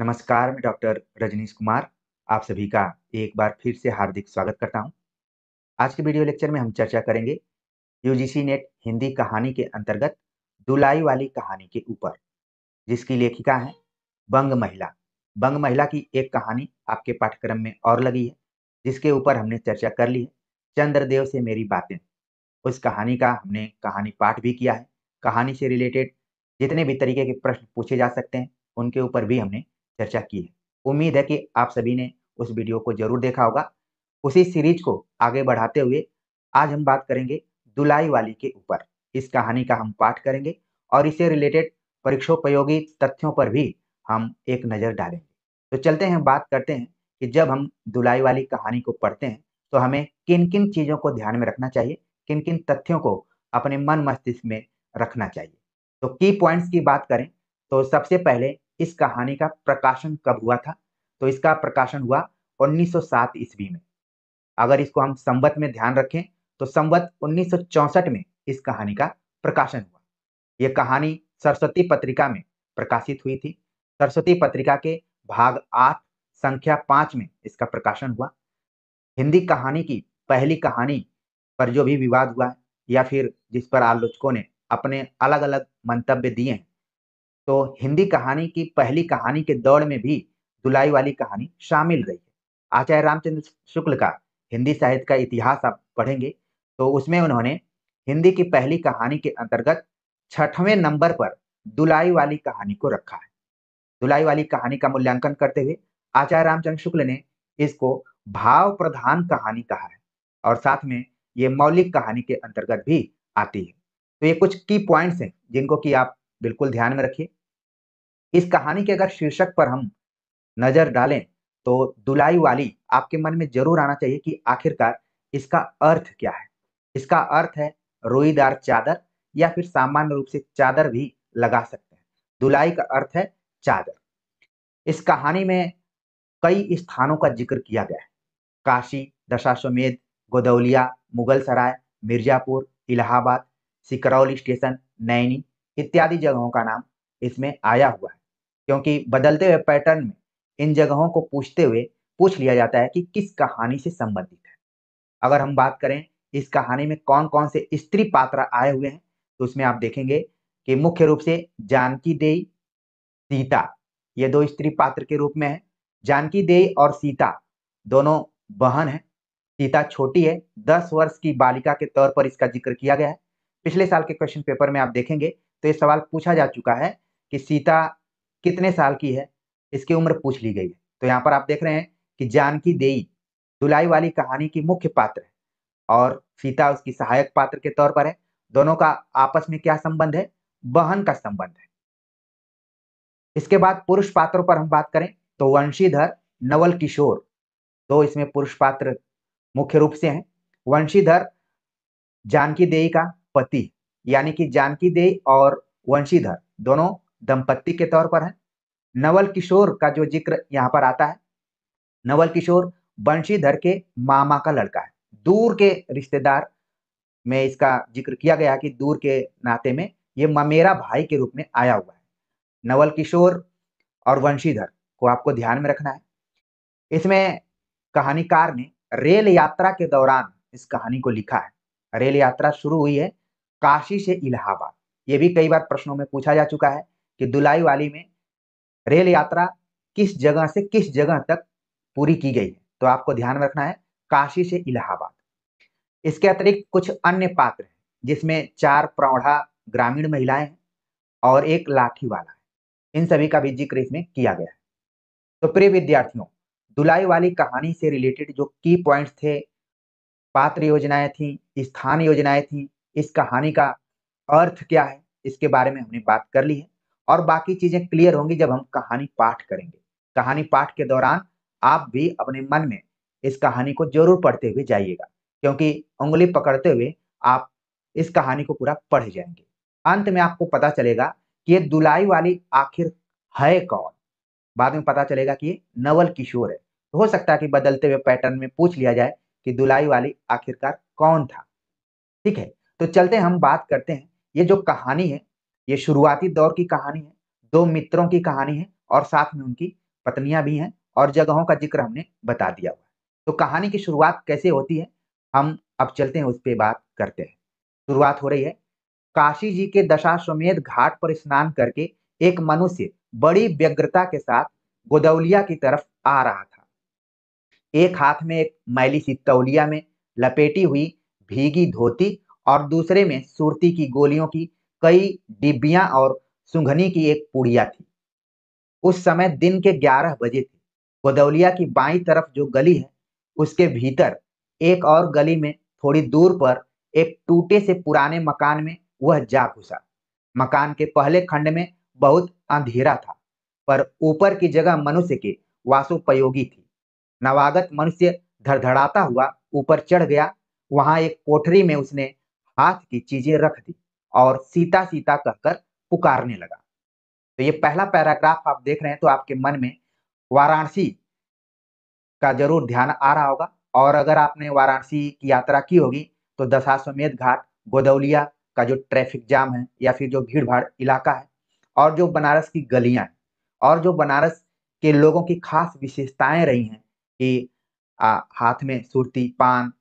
नमस्कार मैं डॉक्टर रजनीश कुमार आप सभी का एक बार फिर से हार्दिक स्वागत करता हूं। आज के वीडियो लेक्चर में हम चर्चा करेंगे यूजीसी नेट हिंदी कहानी के अंतर्गत दुलाई वाली कहानी के ऊपर जिसकी लेखिका है बंग महिला बंग महिला की एक कहानी आपके पाठ्यक्रम में और लगी है जिसके ऊपर हमने चर्चा कर ली है चंद्रदेव से मेरी बातें उस कहानी का हमने कहानी पाठ भी किया है कहानी से रिलेटेड जितने भी तरीके के प्रश्न पूछे जा सकते हैं उनके ऊपर भी हमने चर्चा की है उम्मीद है कि आप सभी ने उस वीडियो को जरूर देखा होगा उसी सीरीज को आगे बढ़ाते हुए आज हम बात करेंगे दुलाई वाली के ऊपर इस कहानी का हम पाठ करेंगे और इससे रिलेटेड परीक्षोपयोगी तथ्यों पर भी हम एक नज़र डालेंगे तो चलते हैं बात करते हैं कि जब हम दुलाई वाली कहानी को पढ़ते हैं तो हमें किन किन चीज़ों को ध्यान में रखना चाहिए किन किन तथ्यों को अपने मन मस्तिष्क में रखना चाहिए तो की पॉइंट्स की बात करें तो सबसे पहले इस कहानी का प्रकाशन कब हुआ था तो इसका प्रकाशन हुआ 1907 ईस्वी में अगर इसको हम संवत में ध्यान रखें तो संवत 1964 में इस कहानी का प्रकाशन हुआ यह कहानी सरस्वती पत्रिका में प्रकाशित हुई थी सरस्वती पत्रिका के भाग आठ संख्या पांच में इसका प्रकाशन हुआ हिंदी कहानी की पहली कहानी पर जो भी विवाद हुआ या फिर जिस पर आलोचकों ने अपने अलग अलग मंतव्य दिए हैं तो हिंदी कहानी की पहली कहानी के दौड़ में भी दुलाई वाली कहानी शामिल रही है आचार्य रामचंद्र शुक्ल का हिंदी साहित्य का इतिहास आप पढ़ेंगे तो उसमें उन्होंने हिंदी की पहली कहानी के अंतर्गत छठवें नंबर पर दुलाई वाली कहानी को रखा है दुलाई वाली कहानी का मूल्यांकन करते हुए आचार्य रामचंद्र शुक्ल ने इसको भाव प्रधान कहानी कहा है और साथ में ये मौलिक कहानी के अंतर्गत भी आती है तो ये कुछ की पॉइंट्स हैं जिनको कि आप बिल्कुल ध्यान में रखिए इस कहानी के अगर शीर्षक पर हम नजर डालें तो दुलाई वाली आपके मन में जरूर आना चाहिए कि आखिरकार इसका अर्थ क्या है इसका अर्थ है रोईदार चादर या फिर सामान्य रूप से चादर भी लगा सकते हैं दुलाई का अर्थ है चादर इस कहानी में कई स्थानों का जिक्र किया गया है काशी दशाश्वमेध गोदौलिया मुगल सराय मिर्जापुर इलाहाबाद सिकरौली स्टेशन नैनी इत्यादि जगहों का नाम इसमें आया हुआ है क्योंकि बदलते हुए पैटर्न में इन जगहों को पूछते हुए पूछ लिया जाता है कि किस कहानी से संबंधित है अगर हम बात करें इस कहानी में कौन कौन से स्त्री पात्र आए हुए हैं तो उसमें आप देखेंगे कि मुख्य रूप से जानकी देई सीता ये दो स्त्री पात्र के रूप में है जानकी देई और सीता दोनों बहन है सीता छोटी है दस वर्ष की बालिका के तौर पर इसका जिक्र किया गया है पिछले साल के क्वेश्चन पेपर में आप देखेंगे तो ये सवाल पूछा जा चुका है कि सीता कितने साल की है इसकी उम्र पूछ ली गई है तो यहाँ पर आप देख रहे हैं कि जानकी देई दुलाई वाली कहानी की मुख्य पात्र है और सीता उसकी सहायक पात्र के तौर पर है दोनों का आपस में क्या संबंध है बहन का संबंध है इसके बाद पुरुष पात्रों पर हम बात करें तो वंशीधर नवल किशोर तो इसमें पुरुष पात्र मुख्य रूप से हैं वंशीधर जानकी देई का पति यानी कि जानकी दे और वंशीधर दोनों दंपत्ति के तौर पर हैं नवल किशोर का जो जिक्र यहाँ पर आता है नवल किशोर वंशीधर के मामा का लड़का है दूर के रिश्तेदार में इसका जिक्र किया गया कि दूर के नाते में ये ममेरा भाई के रूप में आया हुआ है नवल किशोर और वंशीधर को आपको ध्यान में रखना है इसमें कहानीकार ने रेल यात्रा के दौरान इस कहानी को लिखा है रेल यात्रा शुरू हुई है काशी से इलाहाबाद ये भी कई बार प्रश्नों में पूछा जा चुका है कि दुलाई वाली में रेल यात्रा किस जगह से किस जगह तक पूरी की गई है तो आपको ध्यान रखना है काशी से इलाहाबाद इसके अतिरिक्त कुछ अन्य पात्र हैं जिसमें चार प्रौढ़ा ग्रामीण महिलाएं हैं और एक लाठी वाला है इन सभी का भी जिक्र इसमें किया गया है तो प्रिय विद्यार्थियों दुलाई वाली कहानी से रिलेटेड जो की पॉइंट्स थे पात्र योजनाएं थी स्थान योजनाएं थी इस कहानी का अर्थ क्या है इसके बारे में हमने बात कर ली है और बाकी चीजें क्लियर होंगी जब हम कहानी पाठ करेंगे कहानी पाठ के दौरान आप भी अपने मन में इस कहानी को जरूर पढ़ते हुए जाइएगा क्योंकि उंगली पकड़ते हुए आप इस कहानी को पूरा पढ़ जाएंगे अंत में आपको पता चलेगा कि ये दुलाई वाली आखिर है कौन बाद में पता चलेगा कि ये नवल किशोर है हो सकता है कि बदलते हुए पैटर्न में पूछ लिया जाए कि दुलाई वाली आखिरकार कौन था ठीक है तो चलते हम बात करते हैं ये जो कहानी है ये शुरुआती दौर की कहानी है दो मित्रों की कहानी है और साथ में उनकी पत्नियां भी हैं और जगहों का जिक्र हमने बता दिया हुआ तो कहानी की शुरुआत कैसे होती है हम अब चलते हैं उस पर बात करते हैं शुरुआत हो रही है काशी जी के दशाश्वमेध घाट पर स्नान करके एक मनुष्य बड़ी व्यग्रता के साथ गोदौलिया की तरफ आ रहा था एक हाथ में एक मैली सी तौलिया में लपेटी हुई भीगी धोती और दूसरे में सुरती की गोलियों की कई डिब्बियां और सुंघनी की एक पुड़िया थी उस समय दिन के 11 बजे थे गोदौलिया की बाई तरफ जो गली है उसके भीतर एक और गली में थोड़ी दूर पर एक टूटे से पुराने मकान में वह जा घुसा मकान के पहले खंड में बहुत अंधेरा था पर ऊपर की जगह मनुष्य के वासोपयोगी थी नवागत मनुष्य धड़धड़ाता हुआ ऊपर चढ़ गया वहां एक कोठरी में उसने हाथ की चीजें रख दी और सीता सीता कहकर पुकारने लगा तो ये पहला पैराग्राफ आप देख रहे हैं तो आपके मन में वाराणसी का जरूर ध्यान आ रहा होगा और अगर आपने वाराणसी की यात्रा की होगी तो दशाश्वमेध घाट गोदौलिया का जो ट्रैफिक जाम है या फिर जो भीड़ भाड़ इलाका है और जो बनारस की गलियां हैं और जो बनारस के लोगों की खास विशेषताएं रही हैं कि आ, हाथ में सुरती पान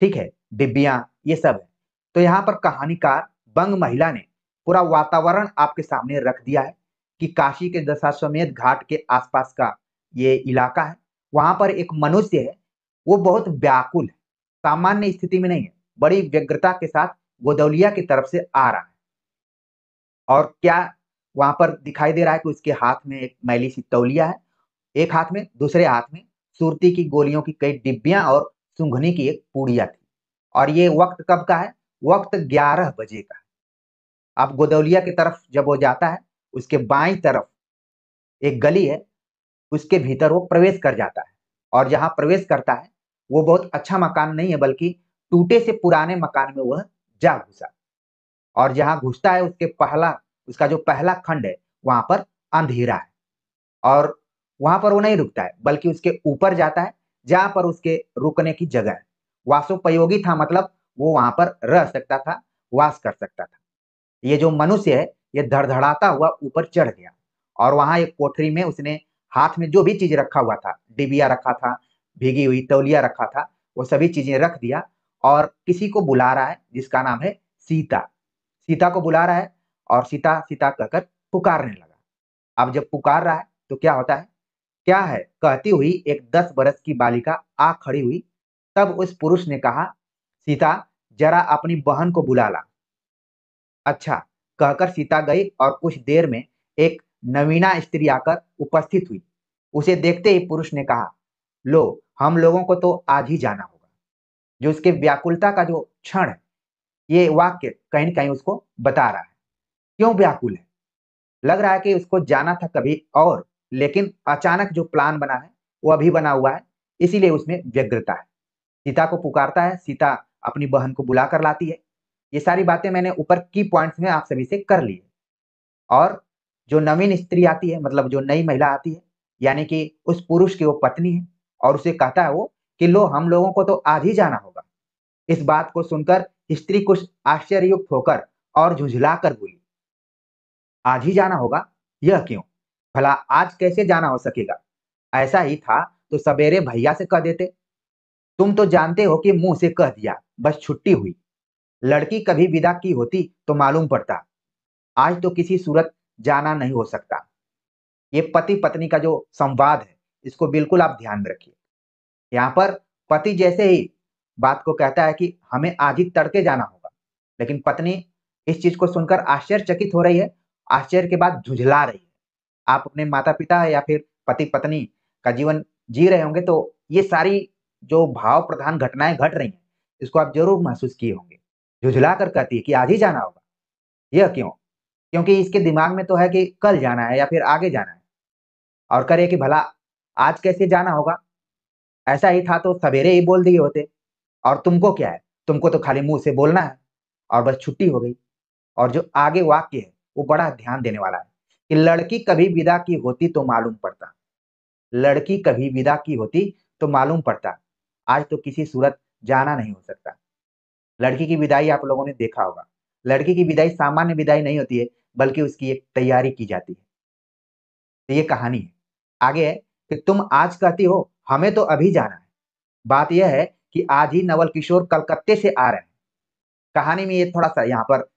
ठीक है डिब्बिया ये सब है तो यहाँ पर कहानीकार बंग महिला ने पूरा वातावरण आपके सामने रख दिया है कि काशी के दशाश्वमेध घाट के आसपास का ये इलाका है वहां पर एक मनुष्य है वो बहुत व्याकुल है सामान्य स्थिति में नहीं है बड़ी व्यग्रता के साथ गोदौलिया की तरफ से आ रहा है और क्या वहां पर दिखाई दे रहा है कि उसके हाथ में एक मैली सी तौलिया है एक हाथ में दूसरे हाथ में सूरती की गोलियों की कई डिब्बियां और सुंघने की एक पूड़िया थी और ये वक्त कब का है वक्त ग्यारह बजे का आप गोदौलिया की तरफ जब वो जाता है उसके बाई तरफ एक गली है उसके भीतर वो प्रवेश कर जाता है और जहाँ प्रवेश करता है वो बहुत अच्छा मकान नहीं है बल्कि टूटे से पुराने मकान में वह जा घुसा और जहाँ घुसता है उसके पहला उसका जो पहला खंड है वहां पर अंधेरा है और वहां पर वो नहीं रुकता है बल्कि उसके ऊपर जाता है जहां पर उसके रुकने की जगह है वासोपयोगी था मतलब वो वहां पर रह सकता था वास कर सकता था ये जो मनुष्य है ये धड़धड़ाता हुआ ऊपर चढ़ गया और वहां एक कोठरी में उसने हाथ में जो भी चीज रखा हुआ था डिबिया रखा था भीगी हुई तौलिया रखा था वो सभी चीजें रख दिया और किसी को बुला रहा है जिसका नाम है सीता सीता को बुला रहा है और सीता सीता कहकर पुकारने लगा अब जब पुकार रहा है तो क्या होता है क्या है कहती हुई एक दस बरस की बालिका आ खड़ी हुई तब उस पुरुष ने कहा सीता जरा अपनी बहन को बुला ला अच्छा कहकर सीता गई और कुछ देर में एक नवीना स्त्री आकर उपस्थित हुई उसे देखते ही पुरुष ने कहा लो हम लोगों को तो आज ही जाना होगा जो उसके व्याकुलता का जो क्षण है ये वाक्य कहीं ना कहीं उसको बता रहा है क्यों व्याकुल है लग रहा है कि उसको जाना था कभी और लेकिन अचानक जो प्लान बना है वो अभी बना हुआ है इसीलिए उसमें व्यग्रता है सीता को पुकारता है सीता अपनी बहन को बुला कर लाती है ये सारी बातें मैंने ऊपर की पॉइंट्स में आप सभी से कर ली है और जो नवीन स्त्री आती है मतलब जो नई महिला आती है यानी कि उस पुरुष की वो पत्नी है और उसे कहता है वो कि लो हम लोगों को तो आज ही जाना होगा इस बात को सुनकर स्त्री कुछ आश्चर्युक्त होकर और झुंझला कर बोली आज ही जाना होगा यह क्यों भला आज कैसे जाना हो सकेगा ऐसा ही था तो सवेरे भैया से कह देते तुम तो जानते हो कि मुंह से कह दिया बस छुट्टी हुई लड़की कभी विदा की होती तो मालूम पड़ता आज तो किसी सूरत जाना नहीं हो सकता ये पति पत्नी का जो संवाद है इसको बिल्कुल आप ध्यान में रखिए यहाँ पर पति जैसे ही बात को कहता है कि हमें आज ही तड़के जाना होगा लेकिन पत्नी इस चीज को सुनकर आश्चर्यचकित हो रही है आश्चर्य के बाद झुझला रही है आप अपने माता पिता या फिर पति पत्नी का जीवन जी रहे होंगे तो ये सारी जो भाव प्रधान घटनाएं घट रही हैं इसको आप जरूर महसूस किए होंगे झुझला कर कहती है कि आज ही जाना होगा यह क्यों क्योंकि इसके दिमाग में तो है कि कल जाना है या फिर आगे जाना है और करे कि भला आज कैसे जाना होगा ऐसा ही था तो सवेरे ही बोल दिए होते और तुमको क्या है तुमको तो खाली मुंह से बोलना है और बस छुट्टी हो गई और जो आगे वाक्य है वो बड़ा ध्यान देने वाला है कि लड़की कभी विदा की होती तो मालूम पड़ता लड़की कभी विदा की होती तो मालूम पड़ता आज तो किसी सूरत जाना नहीं हो सकता लड़की की विदाई आप लोगों ने देखा होगा लड़की की विदाई सामान्य विदाई नहीं होती है बल्कि उसकी एक तैयारी की जाती है तो ये कहानी है आगे है कि तुम आज कहती हो हमें तो अभी जाना है बात यह है कि आज ही नवल किशोर कलकत्ते से आ रहे हैं कहानी में ये थोड़ा सा यहाँ पर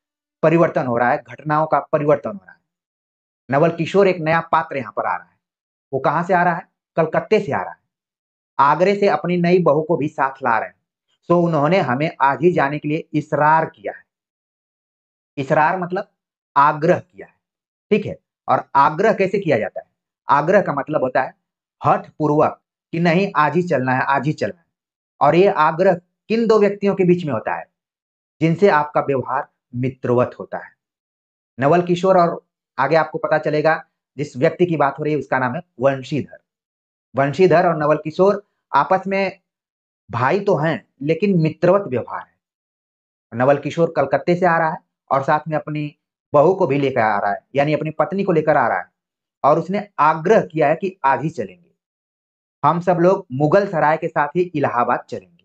परिवर्तन हो रहा है घटनाओं का परिवर्तन हो रहा है नवल किशोर एक नया पात्र यहाँ पर आ रहा है वो कहाँ से आ रहा है कलकत्ते से आ रहा है आगरे से अपनी नई बहू को भी साथ ला रहे हैं सो उन्होंने हमें आज ही जाने के लिए इसरार किया है इसरार मतलब आग्रह किया है ठीक है और आग्रह कैसे किया जाता है आग्रह का मतलब होता है हठ पूर्वक कि नहीं आज ही चलना है आज ही चलना है और ये आग्रह किन दो व्यक्तियों के बीच में होता है जिनसे आपका व्यवहार मित्रवत होता है नवल किशोर और आगे आपको पता चलेगा जिस व्यक्ति की बात हो रही है उसका नाम है वंशीधर वंशीधर और नवल किशोर आपस में भाई तो हैं लेकिन मित्रवत व्यवहार है नवल किशोर कलकत्ते से आ रहा है और साथ में अपनी बहू को भी लेकर आ रहा है यानी अपनी पत्नी को लेकर आ रहा है और उसने आग्रह किया है कि आज ही चलेंगे हम सब लोग मुगल सराय के साथ ही इलाहाबाद चलेंगे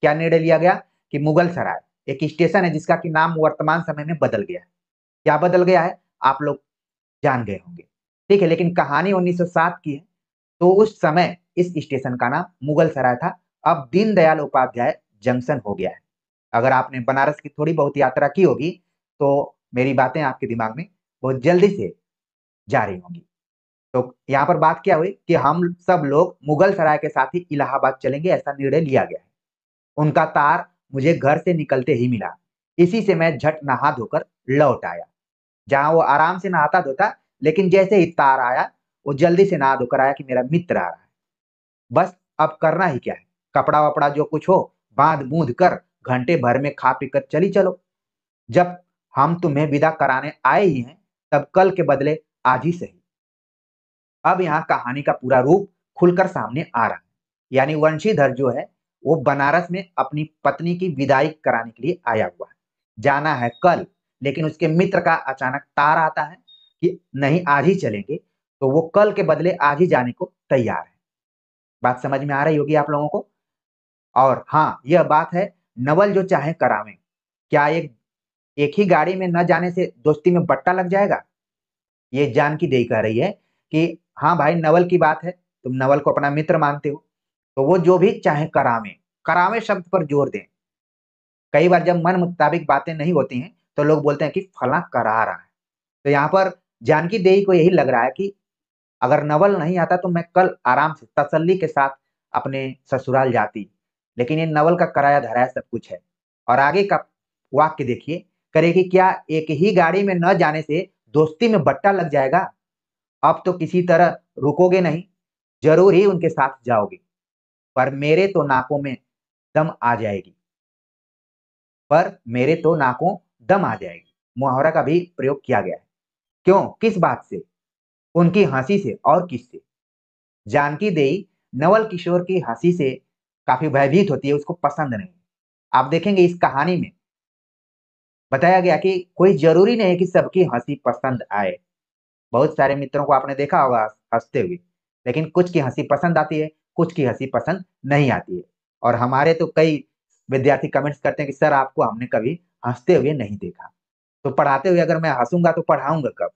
क्या निर्णय लिया गया कि मुगल सराय एक स्टेशन है जिसका कि नाम वर्तमान समय में बदल गया है क्या बदल गया है आप लोग जान गए होंगे ठीक है लेकिन कहानी 1907 की है तो उस समय इस स्टेशन का नाम मुगल सराय था अब दीनदयाल उपाध्याय जंक्शन हो गया है अगर आपने बनारस की थोड़ी बहुत यात्रा की होगी तो मेरी बातें आपके दिमाग में बहुत जल्दी से जा रही होंगी तो यहाँ पर बात क्या हुई कि हम सब लोग मुगल सराय के साथ ही इलाहाबाद चलेंगे ऐसा निर्णय लिया गया है उनका तार मुझे घर से निकलते ही मिला इसी से मैं झट नहा धोकर लौट आया जहां वो आराम से नहाता धोता लेकिन जैसे ही तार आया वो जल्दी से नहा धोकर आया कि मेरा मित्र आ रहा है बस अब करना ही क्या है कपड़ा वपड़ा जो कुछ हो बांध बूंद कर घंटे भर में खा पी चली चलो जब हम तुम्हें विदा कराने आए ही हैं तब कल के बदले आज ही सही अब यहाँ कहानी का पूरा रूप खुलकर सामने आ रहा है यानी वंशीधर जो है वो बनारस में अपनी पत्नी की विदाई कराने के लिए आया हुआ है जाना है कल लेकिन उसके मित्र का अचानक तार आता है कि नहीं आज ही चलेंगे तो वो कल के बदले आज ही जाने को तैयार है बात समझ में आ रही होगी आप लोगों को और हाँ यह बात है नवल जो चाहे करावे क्या एक एक ही गाड़ी में न जाने से दोस्ती में बट्टा लग जाएगा ये जान की देई कह रही है कि हाँ भाई नवल की बात है तुम नवल को अपना मित्र मानते हो तो वो जो भी चाहे करावे करावे शब्द पर जोर दें कई बार जब मन मुताबिक बातें नहीं होती हैं तो लोग बोलते हैं कि फला करा रहा है तो यहाँ पर जानकी देई को यही लग रहा है कि अगर नवल नहीं आता तो मैं कल आराम से तसल्ली के साथ अपने ससुराल जाती लेकिन ये नवल का कराया धराया सब कुछ है और आगे का वाक्य देखिए करे कि क्या एक ही गाड़ी में न जाने से दोस्ती में बट्टा लग जाएगा अब तो किसी तरह रुकोगे नहीं जरूर ही उनके साथ जाओगे पर मेरे तो नाकों में दम आ जाएगी पर मेरे तो नाकों दम आ जाएगी मुहावरा का भी प्रयोग किया गया है क्यों किस बात से उनकी हंसी से और किससे जानकी देई नवल किशोर की हंसी से काफी भयभीत होती है उसको पसंद नहीं आप देखेंगे इस कहानी में बताया गया कि कोई जरूरी नहीं है कि सबकी हंसी पसंद आए बहुत सारे मित्रों को आपने देखा होगा हंसते हुए लेकिन कुछ की हंसी पसंद आती है कुछ की हंसी पसंद नहीं आती है और हमारे तो कई विद्यार्थी कमेंट्स करते हैं कि सर आपको हमने कभी हंसते हुए नहीं देखा तो पढ़ाते हुए अगर मैं हंसूंगा तो पढ़ाऊंगा कब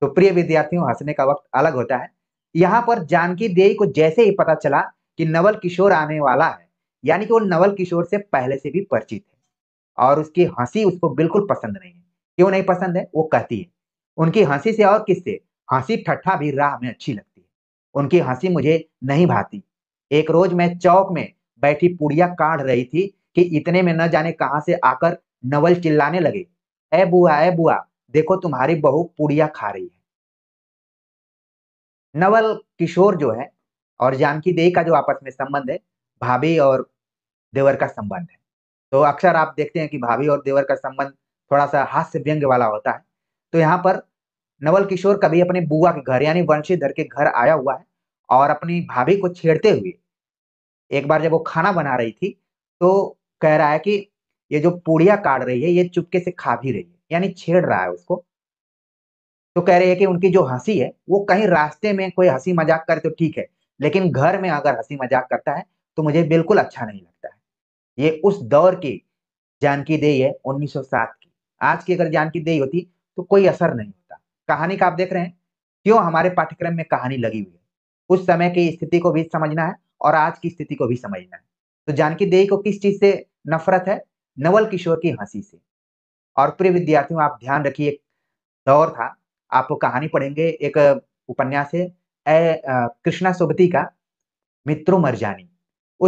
तो प्रिय विद्यार्थियों हंसने का वक्त अलग होता है यहाँ पर जानकी देवी को जैसे ही पता चला कि नवल किशोर आने वाला है यानी कि वो नवल किशोर से पहले से भी परिचित है और उसकी हंसी उसको बिल्कुल पसंद नहीं है क्यों नहीं पसंद है वो कहती है उनकी हंसी से और किससे हंसी ठट्ठा भी राह में अच्छी लगती है उनकी हंसी मुझे नहीं भाती एक रोज मैं चौक में बैठी पुड़िया काट रही थी कि इतने में न जाने कहाँ से आकर नवल चिल्लाने लगे ए बुआ ए बुआ देखो तुम्हारी बहू पुड़िया खा रही है नवल किशोर जो है और जानकी देवी का जो आपस में संबंध है भाभी और देवर का संबंध है तो अक्सर आप देखते हैं कि भाभी और देवर का संबंध थोड़ा सा हास्य व्यंग्य वाला होता है तो यहाँ पर नवल किशोर कभी अपने बुआ के घर यानी वंशीधर के घर आया हुआ है और अपनी भाभी को छेड़ते हुए एक बार जब वो खाना बना रही थी तो कह रहा है कि ये जो पूड़िया काट रही है ये चुपके से खा भी रही है यानी छेड़ रहा है उसको तो कह रहे हैं कि उनकी जो हंसी है वो कहीं रास्ते में कोई हंसी मजाक करे तो ठीक है लेकिन घर में अगर हंसी मजाक करता है तो मुझे बिल्कुल अच्छा नहीं लगता है ये उस दौर की जानकी देई है 1907 की आज की अगर जानकी देई होती तो कोई असर नहीं होता कहानी का आप देख रहे हैं क्यों हमारे पाठ्यक्रम में कहानी लगी हुई है उस समय की स्थिति को भी समझना है और आज की स्थिति को भी समझना है तो जानकी देई को किस चीज से नफरत है नवल किशोर की हंसी से और प्रिय विद्यार्थियों आप ध्यान रखिए दौर था आप कहानी पढ़ेंगे एक उपन्यास है कृष्णा सोबती का मित्रो मरजानी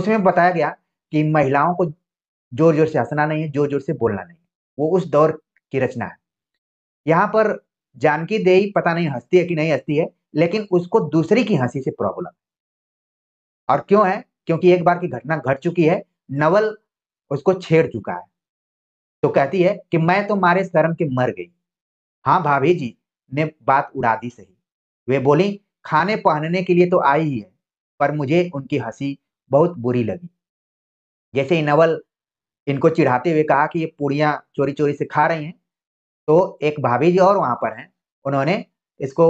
उसमें बताया गया कि महिलाओं को जोर जोर से हंसना नहीं है जोर जोर से बोलना नहीं वो उस दौर की रचना है यहाँ पर जानकी देई पता नहीं हंसती है कि नहीं हंसती है लेकिन उसको दूसरी की हंसी से प्रॉब्लम और क्यों है क्योंकि एक बार की घटना घट चुकी है नवल उसको छेड़ चुका है तो कहती है कि मैं तो मारे शर्म के मर गई हाँ भाभी जी ने बात उड़ा दी सही वे बोली खाने पहनने के लिए तो आई ही है पर मुझे उनकी हंसी बहुत बुरी लगी जैसे ही नवल इनको चिढ़ाते हुए कहा कि ये पूड़ियाँ चोरी चोरी से खा रही हैं तो एक भाभी जी और वहाँ पर हैं उन्होंने इसको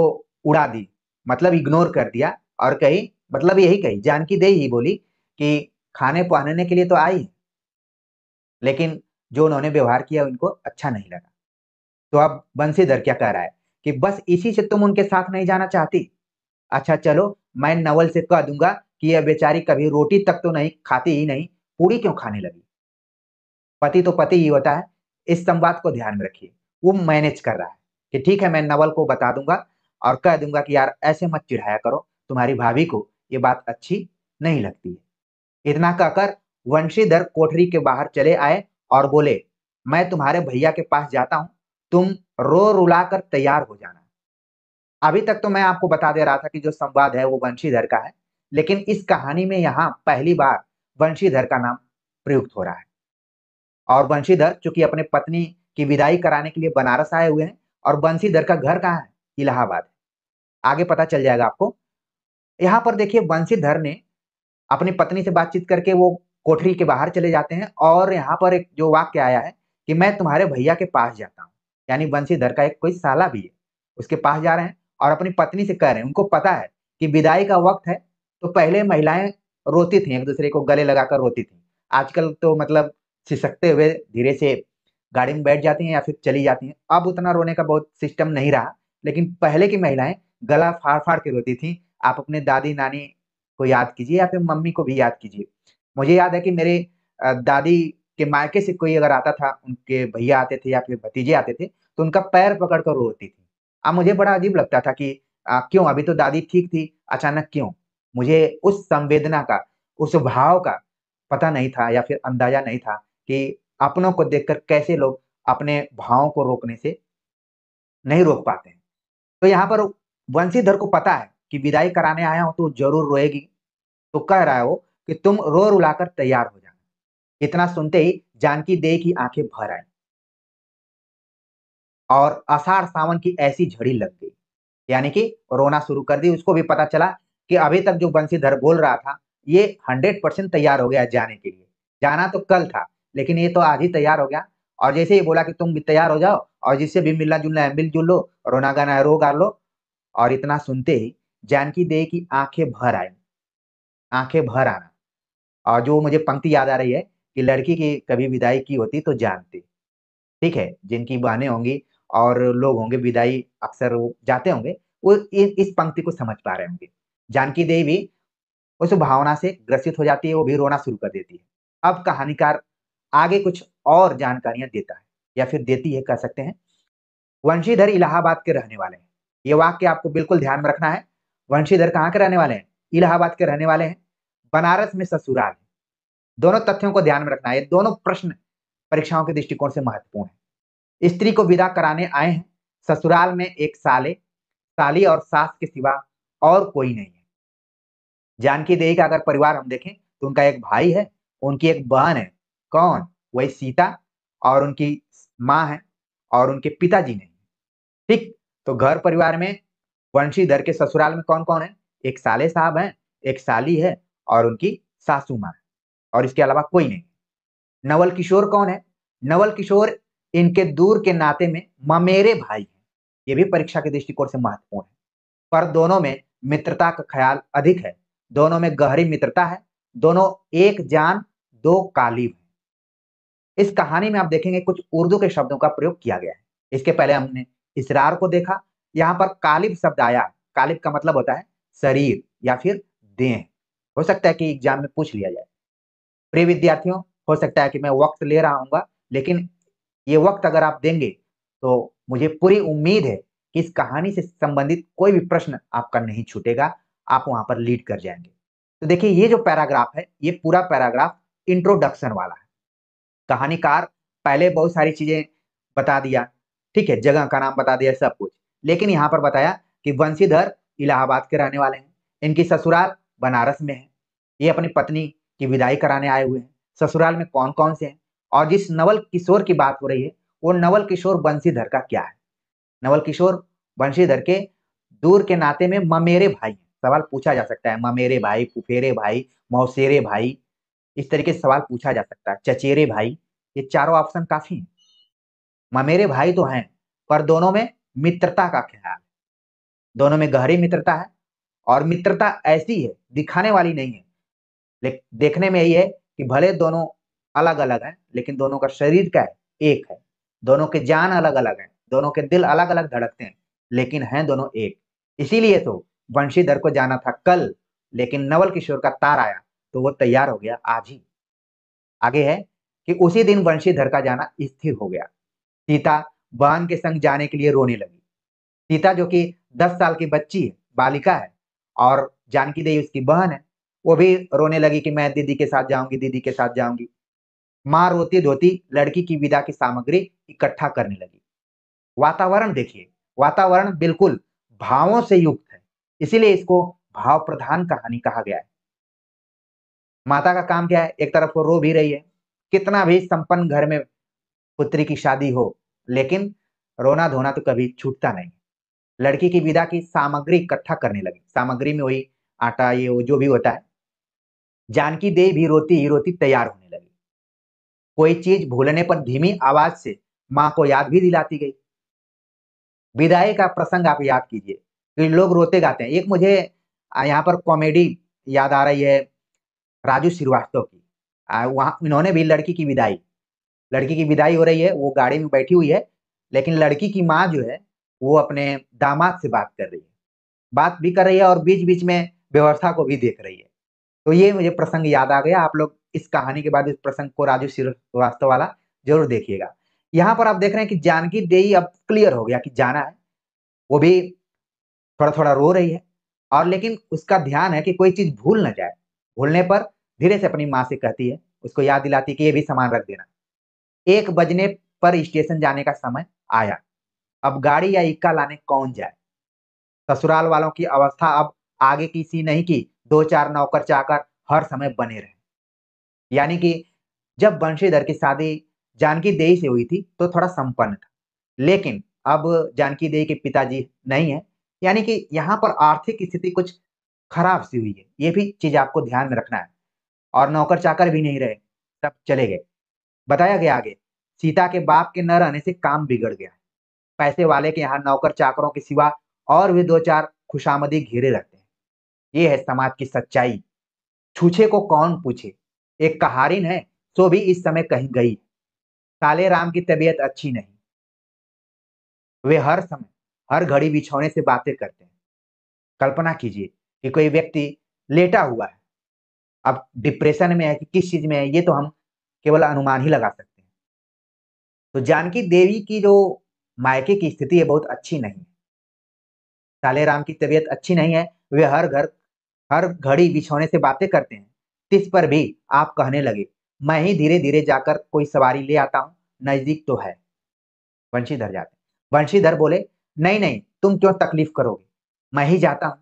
उड़ा दी मतलब इग्नोर कर दिया और कही मतलब यही कही जानकी दे ही बोली कि खाने पहनने के लिए तो आई लेकिन जो उन्होंने व्यवहार किया उनको अच्छा नहीं लगा तो अब बंसीधर क्या कह रहा है कि बस इसी से तुम उनके साथ नहीं जाना चाहती अच्छा चलो मैं नवल से कह दूंगा कि यह बेचारी कभी रोटी तक तो नहीं खाती ही नहीं पूरी क्यों खाने लगी पति तो पति ही होता है इस संवाद को ध्यान में रखिए वो मैनेज कर रहा है कि ठीक है मैं नवल को बता दूंगा और कह दूंगा कि यार ऐसे मत चिढ़ाया करो तुम्हारी भाभी को ये बात अच्छी नहीं लगती है इतना कहकर वंशीधर कोठरी के बाहर चले आए और बोले मैं तुम्हारे भैया के पास जाता हूं तुम रो रुला कर तैयार हो जाना अभी तक तो मैं आपको बता दे रहा था कि जो संवाद है वो वंशीधर का है लेकिन इस कहानी में यहाँ पहली बार वंशीधर का नाम प्रयुक्त हो रहा है और वंशीधर चूंकि अपने पत्नी की विदाई कराने के लिए बनारस आए हुए हैं और बंशीधर का घर कहाँ है इलाहाबाद आगे पता चल जाएगा आपको यहाँ पर देखिए बंशीधर ने अपनी पत्नी से बातचीत करके वो कोठरी के बाहर चले जाते हैं और यहाँ पर एक जो वाक्य आया है कि मैं तुम्हारे भैया के पास जाता हूँ यानी बंशीधर का एक कोई साला भी है उसके पास जा रहे हैं और अपनी पत्नी से कह रहे हैं उनको पता है कि विदाई का वक्त है तो पहले महिलाएं रोती थी एक दूसरे को गले लगाकर रोती थी आजकल तो मतलब सिसकते हुए धीरे से गाड़ी में बैठ जाती हैं या फिर चली जाती हैं अब उतना रोने का बहुत सिस्टम नहीं रहा लेकिन पहले की महिलाएं गला फाड़ फाड़ के रोती थी आप अपने दादी नानी को याद कीजिए या फिर मम्मी को भी याद कीजिए मुझे याद है कि मेरे दादी के मायके से कोई अगर आता था उनके भैया आते थे या फिर भतीजे आते थे तो उनका पैर पकड़ कर रोती थी अब मुझे बड़ा अजीब लगता था कि आ, क्यों अभी तो दादी ठीक थी अचानक क्यों मुझे उस संवेदना का उस भाव का पता नहीं था या फिर अंदाजा नहीं था कि अपनों को देखकर कैसे लोग अपने भावों को रोकने से नहीं रोक पाते हैं तो यहाँ पर वंशीधर को पता है कि विदाई कराने आया हूं तो जरूर रोएगी तो कह रहा है वो कि तुम रो रुलाकर तैयार हो जाना इतना सुनते ही जानकी दे की आंखें भर आई और असार सावन की ऐसी झड़ी लग गई यानी कि रोना शुरू कर दी उसको भी पता चला कि अभी तक जो बंसीधर बोल रहा था ये हंड्रेड परसेंट तैयार हो गया जाने के लिए जाना तो कल था लेकिन ये तो आज ही तैयार हो गया और जैसे ही बोला कि तुम भी तैयार हो जाओ और जिससे भी मिलना जुलना है मिलजुल लो रोना गाना है रो गा लो और इतना सुनते ही जानकी दे की आंखें भर आई आंखें भर आना और जो मुझे पंक्ति याद आ रही है कि लड़की की कभी विदाई की होती तो जानती ठीक है जिनकी बहने होंगी और लोग होंगे विदाई अक्सर जाते होंगे वो इस पंक्ति को समझ पा रहे होंगे जानकी देवी उस भावना से ग्रसित हो जाती है वो भी रोना शुरू कर देती है अब कहानीकार आगे कुछ और जानकारियां देता है या फिर देती है कह सकते हैं वंशीधर इलाहाबाद के रहने वाले हैं ये वाक्य आपको बिल्कुल ध्यान में रखना है वंशीधर कहाँ के रहने वाले हैं इलाहाबाद के रहने वाले हैं बनारस में ससुराल दोनों तथ्यों को ध्यान में रखना है दोनों प्रश्न परीक्षाओं के दृष्टिकोण से महत्वपूर्ण है स्त्री को विदा कराने आए हैं ससुराल में एक साले साली और सास के सिवा और कोई नहीं है जानकी देवी का अगर परिवार हम देखें तो उनका एक भाई है उनकी एक बहन है कौन वही सीता और उनकी माँ है और उनके पिताजी नहीं ठीक तो घर परिवार में वंशीधर के ससुराल में कौन कौन है एक साले साहब हैं एक साली है और उनकी सासू माँ और इसके अलावा कोई नहीं नवल किशोर कौन है नवल किशोर इनके दूर के नाते में ममेरे भाई हैं ये भी परीक्षा के दृष्टिकोण से महत्वपूर्ण है पर दोनों में मित्रता का ख्याल अधिक है दोनों में गहरी मित्रता है दोनों एक जान दो कालिब है इस कहानी में आप देखेंगे कुछ उर्दू के शब्दों का प्रयोग किया गया है इसके पहले हमने इसरार को देखा यहाँ पर कालिब शब्द आया कालिब का मतलब होता है शरीर या फिर देह हो सकता है कि एग्जाम में पूछ लिया जाए प्रिय विद्यार्थियों हो सकता है कि मैं वक्त ले रहा हूँ लेकिन ये वक्त अगर आप देंगे तो मुझे पूरी उम्मीद है कि इस कहानी से संबंधित कोई भी प्रश्न आपका नहीं छूटेगा आप वहां पर लीड कर जाएंगे तो देखिए ये जो पैराग्राफ है ये पूरा पैराग्राफ इंट्रोडक्शन वाला है कहानीकार पहले बहुत सारी चीजें बता दिया ठीक है जगह का नाम बता दिया सब कुछ लेकिन यहाँ पर बताया कि वंशीधर इलाहाबाद के रहने वाले हैं इनकी ससुराल बनारस में है ये अपनी पत्नी की विदाई कराने आए हुए हैं ससुराल में कौन कौन से हैं और जिस नवल किशोर की बात हो रही है वो नवल किशोर बंशीधर का क्या है नवल किशोर बंशीधर के दूर के नाते में ममेरे भाई सवाल पूछा जा सकता है ममेरे भाई फुफेरे भाई मौसेरे भाई इस तरीके से सवाल पूछा जा सकता है चचेरे भाई ये चारों ऑप्शन काफी हैं ममेरे भाई तो हैं पर दोनों में मित्रता का ख्याल दोनों में गहरी मित्रता है और मित्रता ऐसी है दिखाने वाली नहीं है देखने में यही है कि भले दोनों अलग अलग हैं लेकिन दोनों का शरीर का है एक है दोनों के जान अलग अलग हैं दोनों के दिल अलग अलग धड़कते हैं लेकिन हैं दोनों एक इसीलिए तो वंशीधर को जाना था कल लेकिन नवल किशोर का तार आया तो वो तैयार हो गया आज ही आगे है कि उसी दिन वंशीधर का जाना स्थिर हो गया सीता बहन के संग जाने के लिए रोने लगी सीता जो कि दस साल की बच्ची है बालिका है और जानकी देवी उसकी बहन है वो भी रोने लगी कि मैं दीदी के साथ जाऊंगी दीदी के साथ जाऊंगी माँ रोती धोती लड़की की विदा की सामग्री इकट्ठा करने लगी वातावरण देखिए वातावरण बिल्कुल भावों से युक्त है इसीलिए इसको भाव प्रधान कहानी कहा गया है माता का काम क्या है एक तरफ वो रो भी रही है कितना भी संपन्न घर में पुत्री की शादी हो लेकिन रोना धोना तो कभी छूटता नहीं लड़की की विदा की सामग्री इकट्ठा करने लगे सामग्री में वही आटा ये वो जो भी होता है जानकी देवी भी रोती ही रोती तैयार होने लगी कोई चीज भूलने पर धीमी आवाज से माँ को याद भी दिलाती गई विदाई का प्रसंग आप याद कीजिए कि लोग रोते गाते हैं एक मुझे यहाँ पर कॉमेडी याद आ रही है राजू श्रीवास्तव की वहाँ इन्होंने भी लड़की की विदाई लड़की की विदाई हो रही है वो गाड़ी में बैठी हुई है लेकिन लड़की की माँ जो है वो अपने दामाद से बात कर रही है बात भी कर रही है और बीच बीच में व्यवस्था को भी देख रही है तो ये मुझे प्रसंग याद आ गया आप लोग इस कहानी के बाद इस प्रसंग को राजू श्रीवास्तव वाला जरूर देखिएगा यहाँ पर आप देख रहे हैं कि जानकी देई अब क्लियर हो गया कि जाना है वो भी थोड़ा थोड़ा रो रही है और लेकिन उसका ध्यान है कि कोई चीज भूल ना जाए भूलने पर धीरे से अपनी माँ से कहती है उसको याद दिलाती है कि ये भी सामान रख देना एक बजने पर स्टेशन जाने का समय आया अब गाड़ी या इक्का लाने कौन जाए ससुराल वालों की अवस्था अब आगे की सी नहीं की दो चार नौकर चाकर हर समय बने रहे यानी कि जब बंशीधर की शादी जानकी देवी से हुई थी तो थोड़ा संपन्न था लेकिन अब जानकी देवी के पिताजी नहीं है यानी कि यहाँ पर आर्थिक स्थिति कुछ खराब सी हुई है ये भी चीज आपको ध्यान में रखना है और नौकर चाकर भी नहीं रहे सब चले गए बताया गया आगे सीता के बाप के न रहने से काम बिगड़ गया पैसे वाले के यहाँ नौकर चाकरों के सिवा और भी दो चार खुशामदी घेरे रखते हैं ये है समाज की सच्चाई छूछे को कौन पूछे एक कहारिन है सो भी इस समय कहीं गई काले राम की तबीयत अच्छी नहीं वे हर समय हर घड़ी बिछौने से बातें करते हैं कल्पना कीजिए कि कोई व्यक्ति लेटा हुआ है अब डिप्रेशन में है कि किस चीज में है ये तो हम केवल अनुमान ही लगा सकते हैं तो जानकी देवी की जो मायके की स्थिति है बहुत अच्छी नहीं है साले राम की तबीयत अच्छी नहीं है वे हर घर हर घड़ी बिछौने से बातें करते हैं तिस पर भी आप कहने लगे मैं ही धीरे धीरे जाकर कोई सवारी ले आता हूँ नजदीक तो है वंशीधर जाते वंशीधर बोले नहीं नहीं तुम क्यों तकलीफ करोगे मैं ही जाता हूँ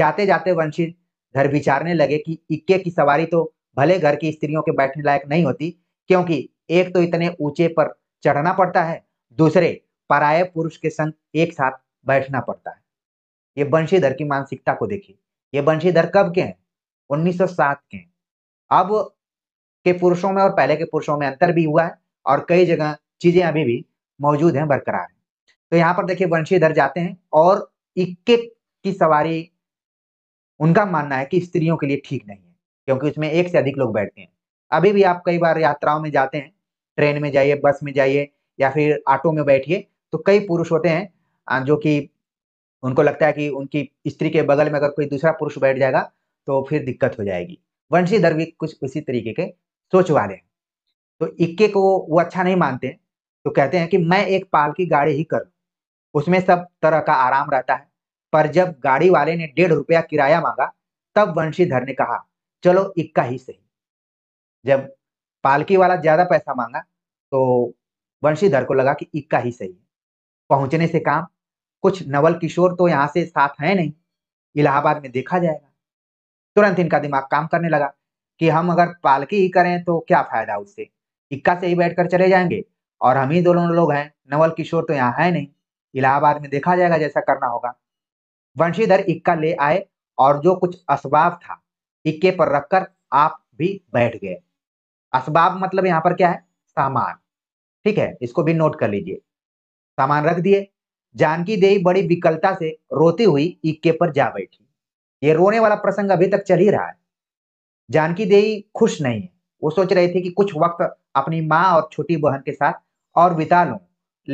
जाते जाते वंशीधर विचारने लगे कि इक्के की सवारी तो भले घर की स्त्रियों के बैठने लायक नहीं होती क्योंकि एक तो इतने ऊंचे पर चढ़ना पड़ता है दूसरे पराये पुरुष के संग एक साथ बैठना पड़ता है ये बंशीधर की मानसिकता को देखिए ये बंशीधर कब के हैं 1907 के हैं अब के पुरुषों में और पहले के पुरुषों में अंतर भी हुआ है और कई जगह चीजें अभी भी मौजूद हैं बरकरार हैं तो यहाँ पर देखिए वंशीधर जाते हैं और इक्के की सवारी उनका मानना है कि स्त्रियों के लिए ठीक नहीं है क्योंकि उसमें एक से अधिक लोग बैठते हैं अभी भी आप कई बार यात्राओं में जाते हैं ट्रेन में जाइए बस में जाइए या फिर ऑटो में बैठिए तो कई पुरुष होते हैं जो कि उनको लगता है कि उनकी स्त्री के बगल में अगर कोई दूसरा पुरुष बैठ जाएगा तो फिर दिक्कत हो जाएगी वंशीधर भी कुछ उसी तरीके के सोच वाले हैं तो इक्के को वो अच्छा नहीं मानते तो कहते हैं कि मैं एक पाल की गाड़ी ही कर उसमें सब तरह का आराम रहता है पर जब गाड़ी वाले ने डेढ़ रुपया किराया मांगा तब वंशीधर ने कहा चलो इक्का ही सही जब पालकी वाला ज्यादा पैसा मांगा तो वंशीधर को लगा कि इक्का ही सही है पहुंचने से काम कुछ नवल किशोर तो यहाँ से साथ है नहीं इलाहाबाद में देखा जाएगा तुरंत इनका दिमाग काम करने लगा कि हम अगर पालकी ही करें तो क्या फायदा उससे इक्का से ही बैठकर चले जाएंगे और हम ही दोनों लोग हैं नवल किशोर तो यहाँ है नहीं इलाहाबाद में देखा जाएगा जैसा करना होगा वंशीधर इक्का ले आए और जो कुछ असबाब था इक्के पर रखकर आप भी बैठ गए असबाब मतलब यहाँ पर क्या है सामान ठीक है इसको भी नोट कर लीजिए सामान रख दिए जानकी देवी बड़ी विकलता से रोती हुई इक्के पर जा बैठी ये रोने वाला प्रसंग अभी तक चल ही रहा है जानकी देवी खुश नहीं है वो सोच रहे थे कि कुछ वक्त अपनी माँ और छोटी बहन के साथ और बिता लूं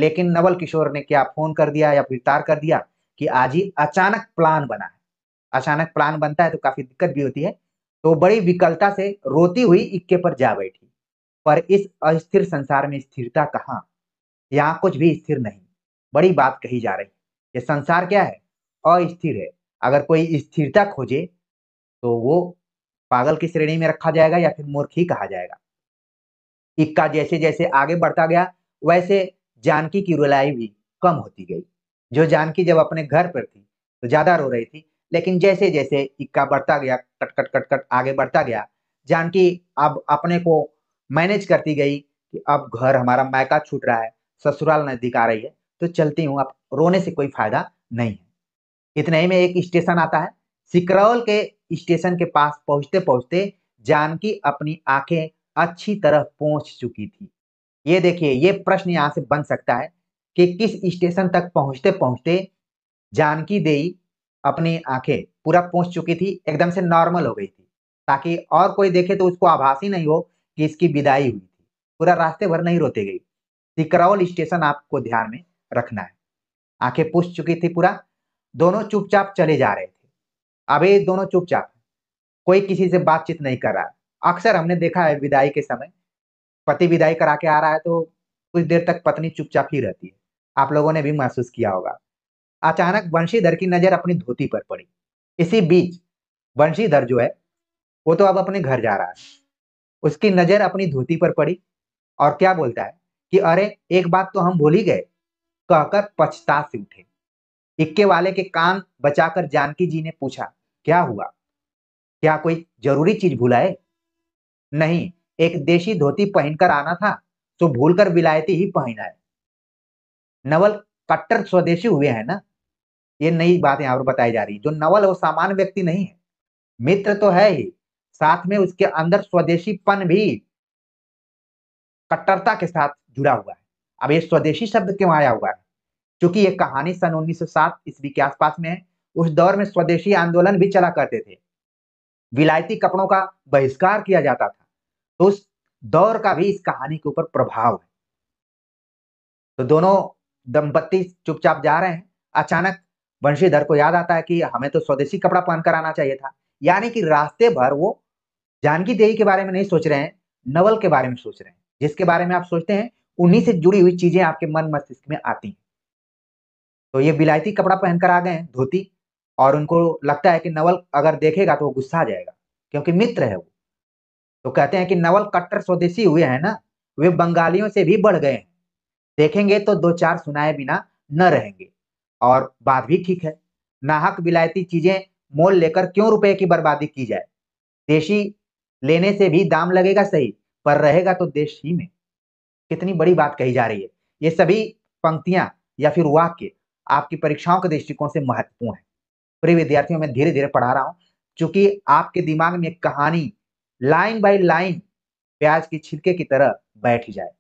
लेकिन नवल किशोर ने क्या फोन कर दिया या फिर तार कर दिया कि आज ही अचानक प्लान बना है अचानक प्लान बनता है तो काफी दिक्कत भी होती है तो बड़ी विकलता से रोती हुई इक्के पर जा बैठी पर इस अस्थिर संसार में स्थिरता कहाँ यहाँ कुछ भी स्थिर नहीं बड़ी बात कही जा रही ये संसार क्या है अस्थिर है अगर कोई स्थिरता खोजे तो वो पागल की श्रेणी में रखा जाएगा या फिर मूर्ख ही कहा जाएगा इक्का जैसे जैसे आगे बढ़ता गया वैसे जानकी की रुलाई भी कम होती गई जो जानकी जब अपने घर पर थी तो ज्यादा रो रही थी लेकिन जैसे जैसे इक्का बढ़ता गया कटकट कटकट आगे बढ़ता गया जानकी अब अपने को मैनेज करती गई कि अब घर हमारा मायका छूट रहा है ससुराल नजदीक आ रही है तो चलती हूँ आप रोने से कोई फायदा नहीं है इतने ही में एक स्टेशन आता है सिकरौल के स्टेशन के पास पहुंचते पहुंचते जानकी अपनी आंखें अच्छी तरह पहुंच चुकी थी ये देखिए ये प्रश्न यहाँ से बन सकता है कि किस स्टेशन तक पहुंचते पहुंचते जानकी देई अपनी आंखें पूरा पहुंच चुकी थी एकदम से नॉर्मल हो गई थी ताकि और कोई देखे तो उसको आभास ही नहीं हो कि इसकी विदाई हुई थी पूरा रास्ते भर नहीं रोते गई सिकरौल स्टेशन आपको ध्यान में रखना है आंखें पूछ चुकी थी पूरा दोनों चुपचाप चले जा रहे थे अब ये दोनों चुपचाप कोई किसी से बातचीत नहीं कर रहा अक्सर हमने देखा है विदाई के समय पति विदाई करा के आ रहा है तो कुछ देर तक पत्नी चुपचाप ही रहती है आप लोगों ने भी महसूस किया होगा अचानक वंशीधर की नजर अपनी धोती पर पड़ी इसी बीच वंशीधर जो है वो तो अब अपने घर जा रहा है उसकी नजर अपनी धोती पर पड़ी और क्या बोलता है कि अरे एक बात तो हम भूल ही गए कहकर पछता से उठे इक्के वाले के कान बचाकर जानकी जी ने पूछा क्या हुआ क्या कोई जरूरी चीज भुलाए नहीं एक देशी धोती पहनकर आना था तो भूलकर विलायती ही पहना है नवल कट्टर स्वदेशी हुए हैं ना ये नई बात यहाँ पर बताई जा रही जो नवल वो सामान्य व्यक्ति नहीं है मित्र तो है ही साथ में उसके अंदर स्वदेशीपन भी कट्टरता के साथ जुड़ा हुआ है अब ये स्वदेशी शब्द क्यों आया हुआ है क्योंकि ये कहानी सन 1907 ईस्वी के आसपास में है उस दौर में स्वदेशी आंदोलन भी चला करते थे विलायती कपड़ों का बहिष्कार किया जाता था तो उस दौर का भी इस कहानी के ऊपर प्रभाव है तो दोनों दंपत्ति चुपचाप जा रहे हैं अचानक वंशीधर को याद आता है कि हमें तो स्वदेशी कपड़ा पहनकर आना चाहिए था यानी कि रास्ते भर वो जानकी देवी के बारे में नहीं सोच रहे हैं नवल के बारे में सोच रहे हैं जिसके बारे में आप सोचते हैं उन्हीं से जुड़ी हुई चीजें आपके मन मस्तिष्क में आती हैं तो ये बिलायती कपड़ा पहनकर आ गए हैं धोती और उनको लगता है कि नवल अगर देखेगा तो वो गुस्सा आ जाएगा क्योंकि मित्र है वो तो कहते हैं कि नवल कट्टर स्वदेशी हुए हैं ना वे बंगालियों से भी बढ़ गए हैं देखेंगे तो दो चार सुनाए बिना न रहेंगे और बात भी ठीक है नाहक बिलायती चीजें मोल लेकर क्यों रुपए की बर्बादी की जाए देशी लेने से भी दाम लगेगा सही पर रहेगा तो देश ही में कितनी बड़ी बात कही जा रही है ये सभी पंक्तियां या फिर वाक्य आपकी परीक्षाओं के दृष्टिकोण से महत्वपूर्ण है प्रिय विद्यार्थियों में धीरे धीरे पढ़ा रहा हूँ चूंकि आपके दिमाग में कहानी लाइन बाई लाइन प्याज की छिलके की तरह बैठ जाए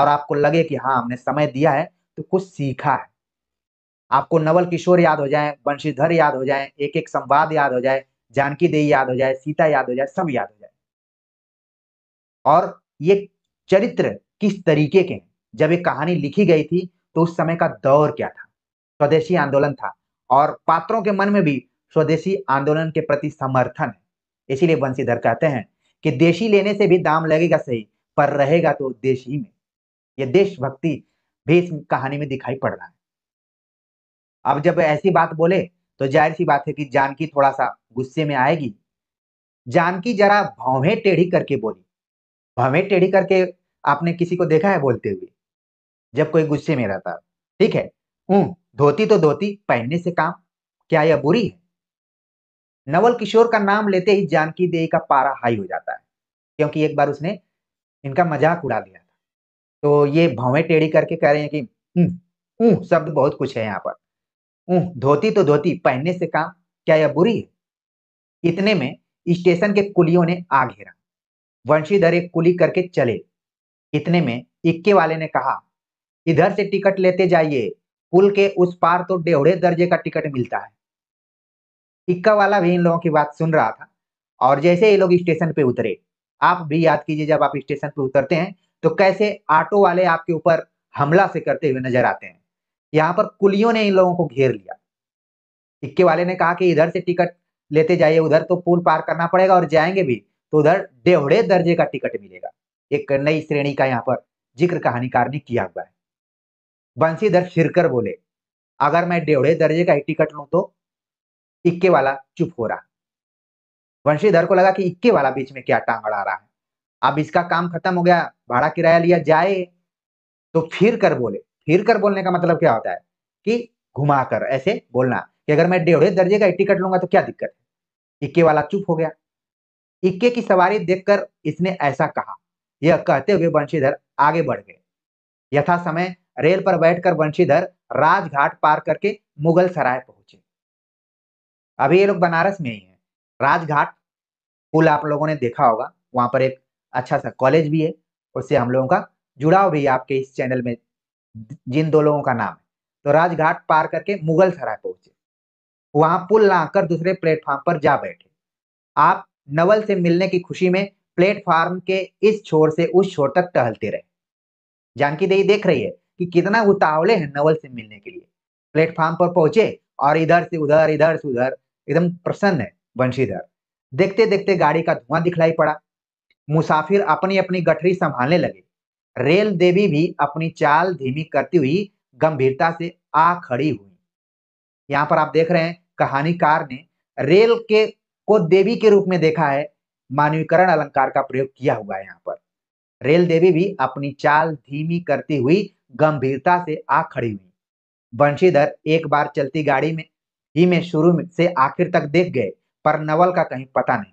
और आपको लगे कि हाँ हमने समय दिया है तो कुछ सीखा है आपको नवल किशोर याद हो जाए वंशीधर याद हो जाए एक एक संवाद याद हो जाए जानकी देवी याद हो जाए सीता याद हो जाए सब याद हो जाए और ये चरित्र किस तरीके के जब ये कहानी लिखी गई थी तो उस समय का दौर क्या था स्वदेशी आंदोलन था और पात्रों के मन में भी स्वदेशी आंदोलन के प्रति समर्थन है इसीलिए बंशीधर कहते हैं कि देशी लेने से भी दाम लगेगा सही पर रहेगा तो देशी में यह देशभक्ति भी इस कहानी में दिखाई पड़ रहा है अब जब ऐसी बात बोले तो जाहिर सी बात है कि जानकी थोड़ा सा गुस्से में आएगी जानकी जरा भावे टेढ़ी करके बोली भावे टेढ़ी करके आपने किसी को देखा है बोलते हुए जब कोई गुस्से में रहता ठीक है ऊँ धोती तो धोती पहनने से काम क्या यह बुरी है नवल किशोर का नाम लेते ही जानकी देवी का पारा हाई हो जाता है क्योंकि एक बार उसने इनका मजाक उड़ा दिया था तो ये भावे टेढ़ी करके कह रहे हैं कि हम्म, हम्म शब्द बहुत कुछ है यहाँ पर ऊह धोती तो धोती पहनने से काम क्या यह बुरी है इतने में स्टेशन के कुलियों ने आ घेरा वंशीधर एक कुली करके चले इतने में इक्के वाले ने कहा इधर से टिकट लेते जाइए पुल के उस पार तो डेढ़े दर्जे का टिकट मिलता है इक्का वाला भी इन लोगों की बात सुन रहा था और जैसे ये लोग स्टेशन पे उतरे आप भी याद कीजिए जब आप स्टेशन पे उतरते हैं तो कैसे ऑटो वाले आपके ऊपर हमला से करते हुए नजर आते हैं यहाँ पर कुलियों ने इन लोगों को घेर लिया इक्के वाले ने कहा कि इधर से टिकट लेते जाइए उधर तो पुल पार करना पड़ेगा और जाएंगे भी तो उधर डेवड़े दर्जे का टिकट मिलेगा एक नई श्रेणी का यहाँ पर जिक्र कहानीकार ने किया हुआ है बंसीधर शिरकर बोले अगर मैं डेवड़े दर्जे का ही टिकट लू तो इक्के वाला चुप हो रहा वंशीधर को लगा कि इक्के वाला बीच में क्या टांग आ रहा है अब इसका काम खत्म हो गया भाड़ा किराया लिया जाए तो फिर कर बोले फिर कर बोलने का मतलब क्या होता है कि घुमाकर ऐसे बोलना कि अगर मैं डेढ़ दर्जे का टिकट लूंगा तो क्या दिक्कत है इक्के वाला चुप हो गया इक्के की सवारी देखकर इसने ऐसा कहा यह कहते हुए वंशीधर आगे बढ़ गए यथा समय रेल पर बैठकर बंशीधर राजघाट पार करके मुगल सराय पहुंचे अभी ये लोग बनारस में ही है राजघाट पुल आप लोगों ने देखा होगा वहां पर एक अच्छा सा कॉलेज भी है उससे हम लोगों का जुड़ाव भी आपके इस चैनल में जिन दो लोगों का नाम है तो राजघाट पार करके मुगल सराय पहुंचे वहां पुल लाकर दूसरे प्लेटफॉर्म पर जा बैठे आप नवल से मिलने की खुशी में प्लेटफॉर्म के इस छोर से उस छोर तक टहलते रहे जानकी देवी देख रही है कि कितना उतावले हैं नवल से मिलने के लिए प्लेटफॉर्म पर पहुंचे और इधर से उधर इधर से उधर एकदम प्रसन्न है वंशीधर देखते देखते गाड़ी का धुआं दिखलाई पड़ा मुसाफिर अपनी अपनी गठरी संभालने लगे रेल देवी भी अपनी चाल धीमी करती हुई गंभीरता से आ खड़ी हुई यहाँ पर आप देख रहे हैं कहानीकार ने रेल के को देवी के रूप में देखा है मानवीकरण अलंकार का प्रयोग किया हुआ है यहाँ पर रेल देवी भी अपनी चाल धीमी करती हुई गंभीरता से आ खड़ी हुई वंशीधर एक बार चलती गाड़ी में ही में शुरू से आखिर तक देख गए पर नवल का कहीं पता नहीं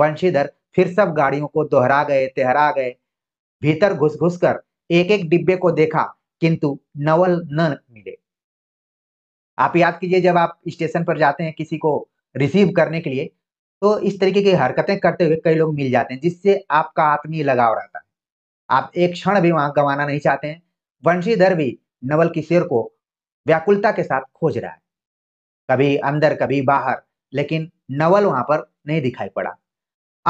वंशीधर फिर सब गाड़ियों को दोहरा गए तेहरा गए भीतर घुस घुस कर एक एक डिब्बे को देखा किंतु नवल न मिले आप याद कीजिए जब आप स्टेशन पर जाते हैं किसी को रिसीव करने के लिए तो इस तरीके की हरकतें करते हुए कई लोग मिल जाते हैं जिससे आपका आत्मीय लगाव रहता है आप एक क्षण भी वहां गंवाना नहीं चाहते हैं वंशीधर भी नवल की सिर को व्याकुलता के साथ खोज रहा है कभी अंदर कभी बाहर लेकिन नवल वहां पर नहीं दिखाई पड़ा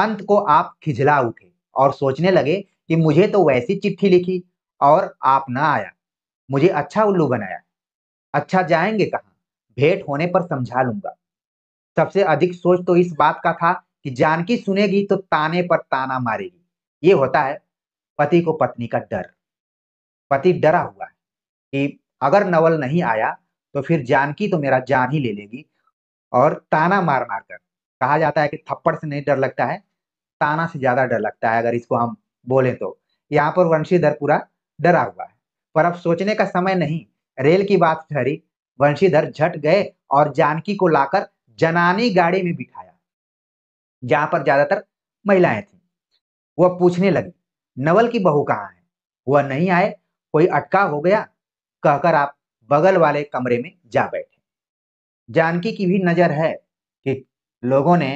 अंत को आप खिजला उठे और सोचने लगे कि मुझे तो वैसी चिट्ठी लिखी और आप ना आया मुझे अच्छा उल्लू बनाया अच्छा जाएंगे कहाँ भेंट होने पर समझा लूंगा सबसे अधिक सोच तो इस बात का था कि जानकी सुनेगी तो ताने पर ताना मारेगी ये होता है पति को पत्नी का डर पति डरा हुआ है कि अगर नवल नहीं आया तो फिर जानकी तो मेरा जान ही ले लेगी और ताना मार मार कर कहा जाता है कि थप्पड़ से नहीं डर लगता है ताना से ज्यादा डर लगता है अगर इसको हम बोले तो यहाँ पर वंशीधर पूरा डरा हुआ है पर अब सोचने का समय नहीं रेल की बात ठहरी वंशीधर झट गए और जानकी को लाकर जनानी गाड़ी में बिठाया जहां पर ज्यादातर महिलाएं थी वह पूछने लगी नवल की बहू कहाँ है वह नहीं आए कोई अटका हो गया कहकर आप बगल वाले कमरे में जा बैठे जानकी की भी नजर है कि लोगों ने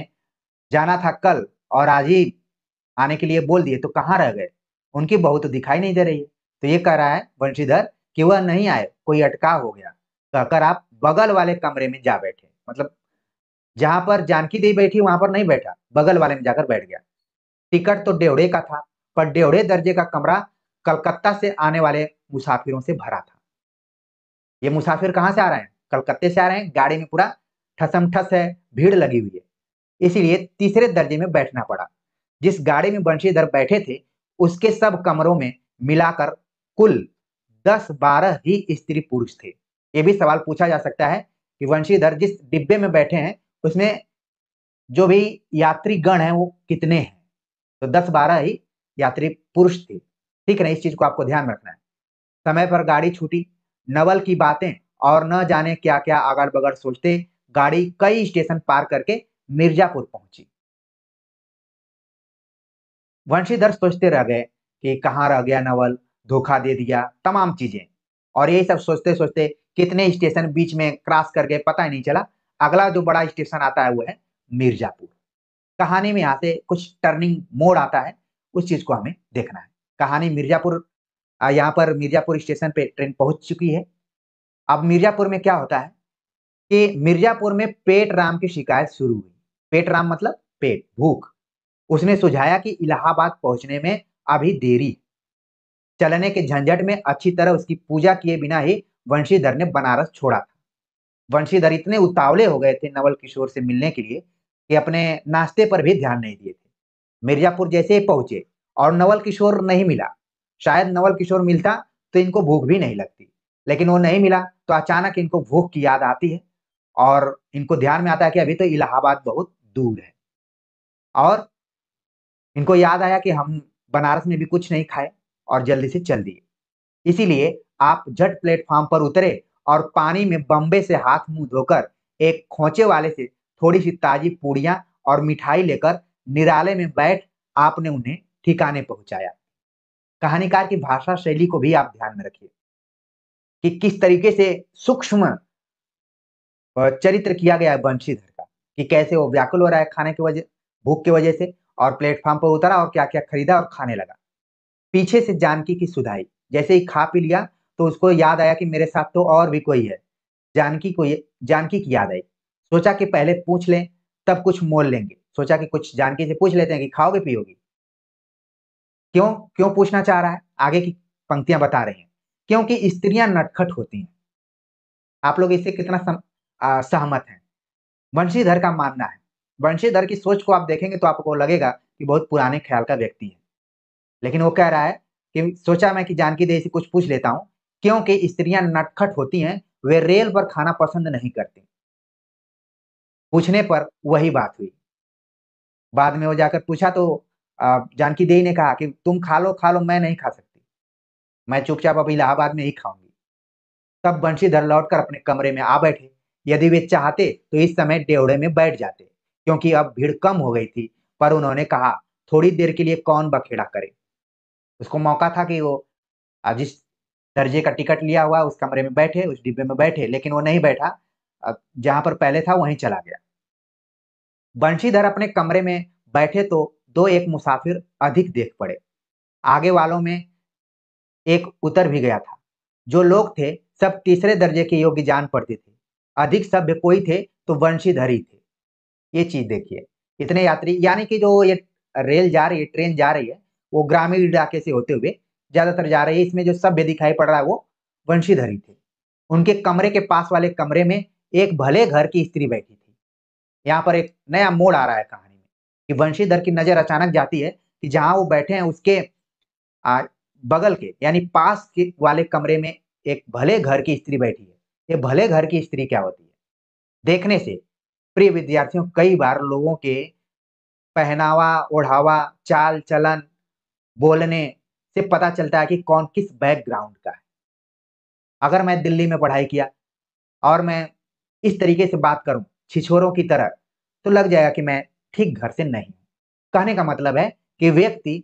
जाना था कल और आज ही आने के लिए बोल दिए तो कहाँ रह गए उनकी बहुत तो दिखाई नहीं दे रही है तो ये कह रहा है वंशीधर कि वह नहीं आए कोई अटका हो गया कहकर तो आप बगल वाले कमरे में जा बैठे मतलब जहां पर जानकी देवी बैठी वहां पर नहीं बैठा बगल वाले में जाकर बैठ गया टिकट तो डेवड़े का था पर डेवड़े दर्जे का कमरा कलकत्ता से आने वाले मुसाफिरों से भरा था ये मुसाफिर कहाँ से आ रहे हैं कलकत्ते से आ रहे हैं गाड़ी में पूरा ठसम ठस है भीड़ लगी हुई है इसीलिए तीसरे दर्जे में बैठना पड़ा जिस गाड़ी में बंशीधर बैठे थे उसके सब कमरों में मिलाकर कुल दस बारह ही स्त्री पुरुष थे ये भी सवाल पूछा जा सकता है कि वंशीधर जिस डिब्बे में बैठे हैं उसमें जो भी यात्री गण है वो कितने हैं तो दस बारह ही यात्री पुरुष थे ठीक है ना इस चीज को आपको ध्यान में रखना है समय पर गाड़ी छूटी नवल की बातें और न जाने क्या क्या आगड़ बगड़ सोचते गाड़ी कई स्टेशन पार करके मिर्जापुर पहुंची वंशीधर सोचते रह गए कि कहाँ रह गया नवल धोखा दे दिया तमाम चीजें और यही सब सोचते सोचते कितने स्टेशन बीच में क्रॉस कर गए पता ही नहीं चला अगला जो बड़ा स्टेशन आता है वो है मिर्जापुर कहानी में यहाँ से कुछ टर्निंग मोड़ आता है उस चीज को हमें देखना है कहानी मिर्जापुर यहाँ पर मिर्जापुर स्टेशन पे ट्रेन पहुंच चुकी है अब मिर्जापुर में क्या होता है कि मिर्जापुर में पेट राम की शिकायत शुरू हुई पेट राम मतलब पेट भूख उसने सुझाया कि इलाहाबाद पहुंचने में अभी देरी चलने के झंझट में अच्छी तरह उसकी पूजा किए बिना ही वंशीधर ने बनारस छोड़ा था वंशीधर इतने उतावले हो गए थे नवल किशोर से मिलने के लिए कि अपने नाश्ते पर भी ध्यान नहीं दिए थे मिर्जापुर जैसे ही पहुंचे और नवल किशोर नहीं मिला शायद नवल किशोर मिलता तो इनको भूख भी नहीं लगती लेकिन वो नहीं मिला तो अचानक इनको भूख की याद आती है और इनको ध्यान में आता है कि अभी तो इलाहाबाद बहुत दूर है और इनको याद आया कि हम बनारस में भी कुछ नहीं खाए और जल्दी से चल दिए इसीलिए आप झट प्लेटफॉर्म पर उतरे और पानी में बम्बे से हाथ मुंह धोकर एक खोचे वाले से थोड़ी सी ताजी पूड़ियां और मिठाई लेकर निराले में बैठ आपने उन्हें ठिकाने पहुंचाया कहानीकार की भाषा शैली को भी आप ध्यान में रखिए कि किस तरीके से सूक्ष्म चरित्र किया गया है बंशीधर का कि कैसे वो व्याकुल हो रहा है खाने की वजह भूख की वजह से और प्लेटफॉर्म पर उतरा और क्या क्या खरीदा और खाने लगा पीछे से जानकी की सुधाई जैसे ही खा पी लिया तो उसको याद आया कि मेरे साथ तो और भी कोई है जानकी को जानकी की याद आई सोचा कि पहले पूछ लें तब कुछ मोल लेंगे सोचा कि कुछ जानकी से पूछ लेते हैं कि खाओगे पियोगे क्यों क्यों पूछना चाह रहा है आगे की पंक्तियां बता रही हैं क्योंकि स्त्रियां नटखट होती हैं आप लोग इससे कितना सहमत हैं वंशीधर का मानना है वंशीधर की सोच को आप देखेंगे तो आपको लगेगा कि बहुत पुराने ख्याल का व्यक्ति है लेकिन वो कह रहा है कि सोचा मैं कि जानकी देवी से कुछ पूछ लेता हूँ क्योंकि स्त्रियां नटखट होती हैं वे रेल पर खाना पसंद नहीं करती पूछने पर वही बात हुई बाद में वो जाकर पूछा तो जानकी देवी ने कहा कि तुम खा लो खा लो मैं नहीं खा सकती मैं चुपचाप अब इलाहाबाद में ही खाऊंगी तब बंशीधर लौटकर अपने कमरे में आ बैठे यदि वे चाहते तो इस समय डेवड़े में बैठ जाते क्योंकि अब भीड़ कम हो गई थी पर उन्होंने कहा थोड़ी देर के लिए कौन बखेड़ा करे उसको मौका था कि वो जिस दर्जे का टिकट लिया हुआ उस कमरे में बैठे उस डिब्बे में बैठे लेकिन वो नहीं बैठा जहां पर पहले था वहीं चला गया बंशीधर अपने कमरे में बैठे तो दो एक मुसाफिर अधिक देख पड़े आगे वालों में एक उतर भी गया था जो लोग थे सब तीसरे दर्जे के योग्य जान पड़ते थे अधिक सभ्य कोई थे तो वंशीधर ही थे ये चीज देखिए इतने यात्री यानी कि जो ये रेल जा रही है ट्रेन जा रही है वो ग्रामीण इलाके से होते हुए ज्यादातर जा रही है इसमें जो सभ्य दिखाई पड़ रहा है वो वंशीधरी थे उनके कमरे के पास वाले कमरे में एक भले घर की स्त्री बैठी थी यहाँ पर एक नया मोड़ आ रहा है कहानी में कि वंशीधर की नजर अचानक जाती है कि जहाँ वो बैठे हैं उसके आ, बगल के यानी पास के वाले कमरे में एक भले घर की स्त्री बैठी है ये भले घर की स्त्री क्या होती है देखने से प्रिय विद्यार्थियों कई बार लोगों के पहनावा ओढ़ावा चाल चलन बोलने से पता चलता है कि कौन किस बैकग्राउंड का है अगर मैं दिल्ली में पढ़ाई किया और मैं इस तरीके से बात करूं छिछोरों की तरह तो लग जाएगा कि मैं ठीक घर से नहीं कहने का मतलब है कि व्यक्ति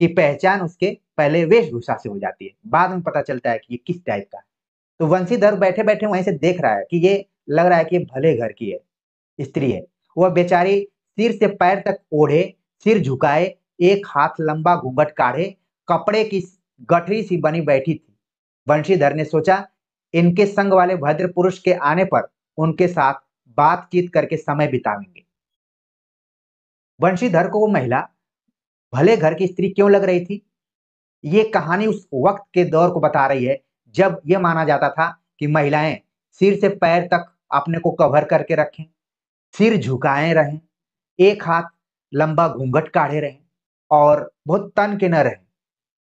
की पहचान उसके पहले वेशभूषा से हो जाती है बाद में पता चलता है कि ये किस टाइप का है तो वंशीधर बैठे बैठे वहीं से देख रहा है कि ये लग रहा है कि ये भले घर की है स्त्री है वह बेचारी सिर से पैर तक ओढ़े सिर झुकाए एक हाथ लंबा घूंघट काढ़े कपड़े की गठरी सी बनी बैठी थी वंशीधर ने सोचा इनके संग वाले भद्र पुरुष के आने पर उनके साथ बातचीत करके समय बितावेंगे वंशीधर को वो महिला भले घर की स्त्री क्यों लग रही थी ये कहानी उस वक्त के दौर को बता रही है जब यह माना जाता था कि महिलाएं सिर से पैर तक अपने को कवर करके रखें सिर झुकाए रहें एक हाथ लंबा घूंघट काढ़े रहें और बहुत तन के न रहें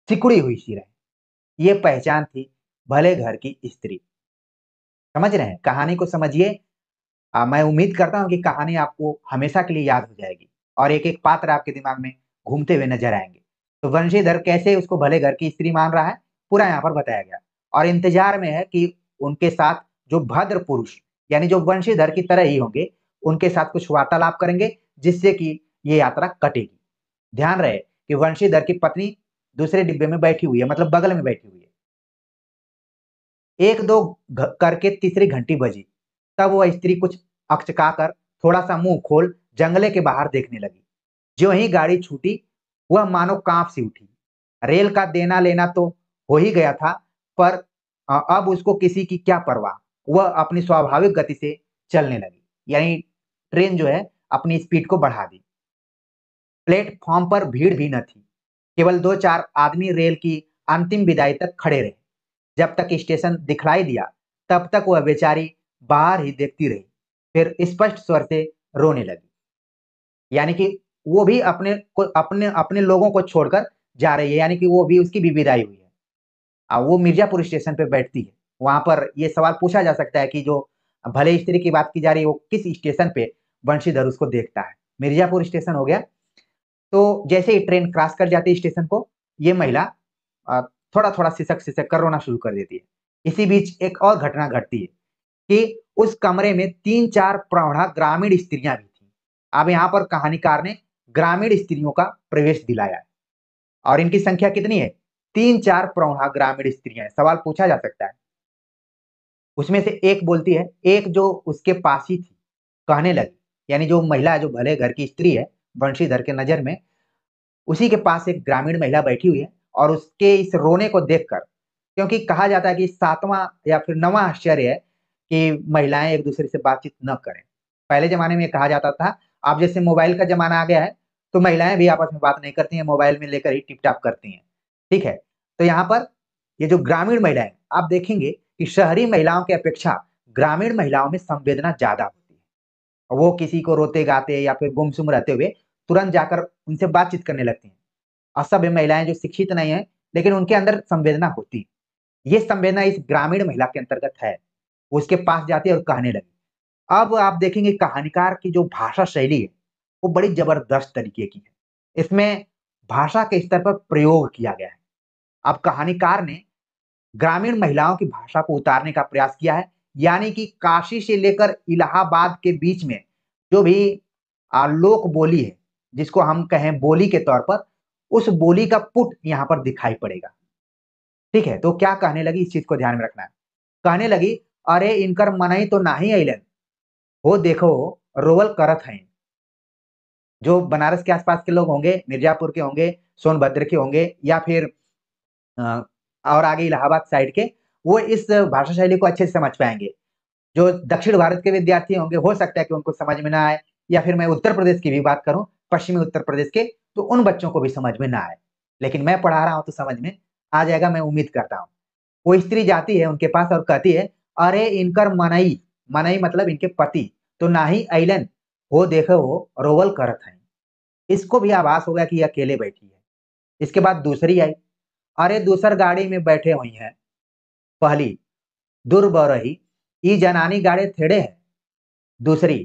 सिकुड़ी हुई सी रहें ये पहचान थी भले घर की स्त्री समझ रहे हैं कहानी को समझिए मैं उम्मीद करता हूँ कि कहानी आपको हमेशा के लिए याद हो जाएगी और एक एक पात्र आपके दिमाग में घूमते हुए नजर आएंगे तो वंशीधर कैसे उसको भले घर की स्त्री मान रहा है पूरा यहाँ पर बताया गया और इंतजार में है कि उनके साथ जो भद्र पुरुष यानी जो वंशीधर की तरह ही होंगे उनके साथ कुछ वार्तालाप करेंगे जिससे कि ये यात्रा कटेगी ध्यान रहे कि वंशीधर की पत्नी दूसरे डिब्बे में बैठी हुई है मतलब बगल में बैठी हुई है एक दो करके तीसरी घंटी बजी तब वह स्त्री कुछ अक्चका कर थोड़ा सा मुंह खोल जंगले के बाहर देखने लगी जो ही गाड़ी छूटी वह मानो कांप सी उठी रेल का देना लेना तो हो ही गया था पर अब उसको किसी की क्या परवाह वह अपनी स्वाभाविक गति से चलने लगी यानी ट्रेन जो है अपनी स्पीड को बढ़ा दी प्लेटफॉर्म पर भीड़ भी न थी केवल दो चार आदमी रेल की अंतिम विदाई तक खड़े रहे जब तक स्टेशन दिखलाई दिया तब तक वह बेचारी बाहर ही देखती रही फिर स्पष्ट स्वर से रोने लगी यानी कि वो भी अपने को अपने अपने लोगों को छोड़कर जा रही है यानी कि वो भी उसकी भी विदाई हुई है और वो मिर्जापुर स्टेशन पे बैठती है वहां पर ये सवाल पूछा जा सकता है कि जो भले स्त्री की बात की जा रही है वो किस स्टेशन पे वंशीधर उसको देखता है मिर्जापुर स्टेशन हो गया तो जैसे ही ट्रेन क्रॉस कर जाती है स्टेशन को ये महिला थोड़ा थोड़ा सिसक सिसक कर रोना शुरू कर देती है इसी बीच एक और घटना घटती है कि उस कमरे में तीन चार प्रौढ़ा ग्रामीण स्त्रियां भी थी अब यहाँ पर कहानीकार ने ग्रामीण स्त्रियों का प्रवेश दिलाया और इनकी संख्या कितनी है तीन चार प्रौढ़ा ग्रामीण स्त्रियां सवाल पूछा जा सकता है उसमें से एक बोलती है एक जो उसके पास ही थी कहने लगी यानी जो महिला जो भले घर की स्त्री है वंशीधर के नजर में उसी के पास एक ग्रामीण महिला बैठी हुई है और उसके इस रोने को देखकर क्योंकि कहा जाता है कि सातवां या फिर नवा आश्चर्य है कि महिलाएं एक दूसरे से बातचीत न करें पहले जमाने में कहा जाता था अब जैसे मोबाइल का जमाना आ गया है तो महिलाएं भी आपस में बात नहीं करती हैं मोबाइल में लेकर ही टिप टाप करती हैं ठीक है तो यहाँ पर ये जो ग्रामीण महिलाएं आप देखेंगे कि शहरी महिलाओं की अपेक्षा ग्रामीण महिलाओं में संवेदना ज्यादा होती है वो किसी को रोते गाते या फिर गुमसुम रहते हुए तुरंत जाकर उनसे बातचीत करने लगती हैं असभ्य महिलाएं जो शिक्षित नहीं है लेकिन उनके अंदर संवेदना होती है ये संवेदना इस ग्रामीण महिला के अंतर्गत है वो उसके पास जाती है और कहने लगी अब आप देखेंगे कहानीकार की जो भाषा शैली है वो बड़ी जबरदस्त तरीके की है इसमें भाषा के स्तर पर प्रयोग किया गया है अब कहानीकार ने ग्रामीण महिलाओं की भाषा को उतारने का प्रयास किया है यानी कि काशी से लेकर इलाहाबाद के बीच में जो भी लोक बोली है जिसको हम कहें बोली के तौर पर उस बोली का पुट यहाँ पर दिखाई पड़ेगा ठीक है तो क्या कहने लगी इस चीज को ध्यान में रखना है कहने लगी अरे इनकर मनाई तो ना ही अलन हो देखो रोवल करत है जो बनारस के आसपास के लोग होंगे मिर्जापुर के होंगे सोनभद्र के होंगे या फिर और आगे इलाहाबाद साइड के वो इस भाषा शैली को अच्छे से समझ पाएंगे जो दक्षिण भारत के विद्यार्थी होंगे हो सकता है कि उनको समझ में ना आए या फिर मैं उत्तर प्रदेश की भी बात करूं पश्चिमी उत्तर प्रदेश के तो उन बच्चों को भी समझ में ना आए लेकिन मैं पढ़ा रहा हूं तो समझ में आ जाएगा मैं उम्मीद करता हूँ वो स्त्री जाती है उनके पास और कहती है अरे इनकर मनई मनई मतलब इनके पति तो ना ही ऐलन हो देखे वो रोवल करत है इसको भी आभास हो गया कि अकेले बैठी है इसके बाद दूसरी आई अरे दूसर गाड़ी में बैठे हुई हैं पहली रही ई जनानी गाड़े थेड़े है दूसरी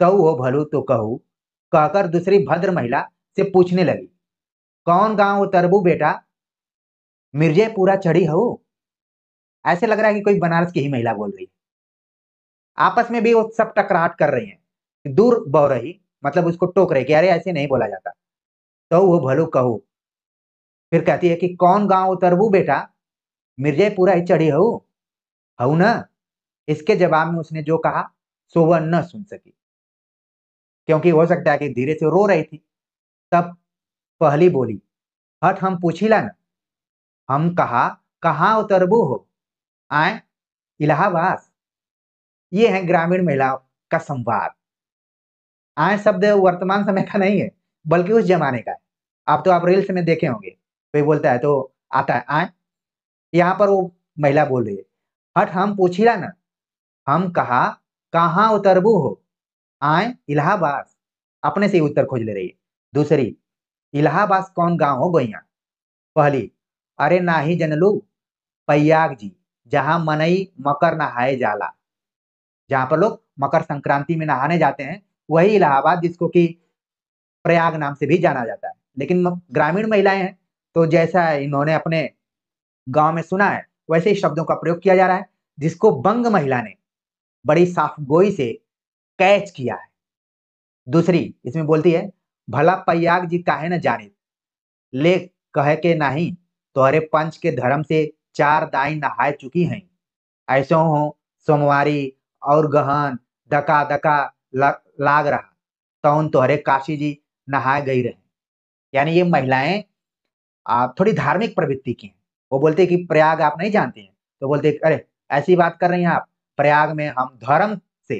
कहू हो भलू तो कहू कहकर दूसरी भद्र महिला से पूछने लगी कौन गांव उतरबू बेटा मिर्जे पूरा चढ़ी हो ऐसे लग रहा है कि कोई बनारस की ही महिला बोल रही है आपस में भी वो सब टकराहट कर रही हैं दूर बह रही मतलब उसको टोक रही कि अरे ऐसे नहीं बोला जाता तो वो भलू कहू फिर कहती है कि कौन गांव उतरबू बेटा पूरा ही चढ़ी हऊ हऊ ना इसके जवाब में उसने जो कहा सो वह न सुन सकी क्योंकि हो सकता है कि धीरे से रो रही थी तब पहली बोली हट हम पूछिला न हम कहा कहाँ उतरबू हो आए इलाहाबाद ये है ग्रामीण महिलाओं का संवाद आए शब्द वर्तमान समय का नहीं है बल्कि उस जमाने का है आप तो आप रील्स में देखे होंगे कोई बोलता है तो आता है आए यहाँ पर वो महिला बोल रही है हट हम पूछिला ना हम कहा कहाँ उतरबू हो आए इलाहाबाद अपने से उत्तर खोज ले रही है दूसरी इलाहाबाद कौन गांव हो गोइया पहली अरे ना ही जनलू पैयाग जी जहाँ मनई मकर नहाए जाला जहाँ पर लोग मकर संक्रांति में नहाने जाते हैं वही इलाहाबाद जिसको कि प्रयाग नाम से भी जाना जाता है लेकिन ग्रामीण महिलाएं हैं तो जैसा इन्होंने अपने गांव में सुना है वैसे ही शब्दों का प्रयोग किया जा रहा है जिसको बंग महिला ने बड़ी साफ गोई से कैच किया है दूसरी इसमें बोलती है भला पयाग जी काहे न जाने ले कहे के नहीं तोहरे पंच के धर्म से चार दाई नहाए चुकी हैं ऐसे हो सोमवारी और गहन दका दका लाग रहा तो तोहरे काशी जी नहाए गई रहे यानी ये महिलाएं थोड़ी धार्मिक प्रवृत्ति की हैं वो बोलते हैं कि प्रयाग आप नहीं जानते हैं तो बोलते हैं अरे ऐसी बात कर रही हैं आप प्रयाग में हम धर्म से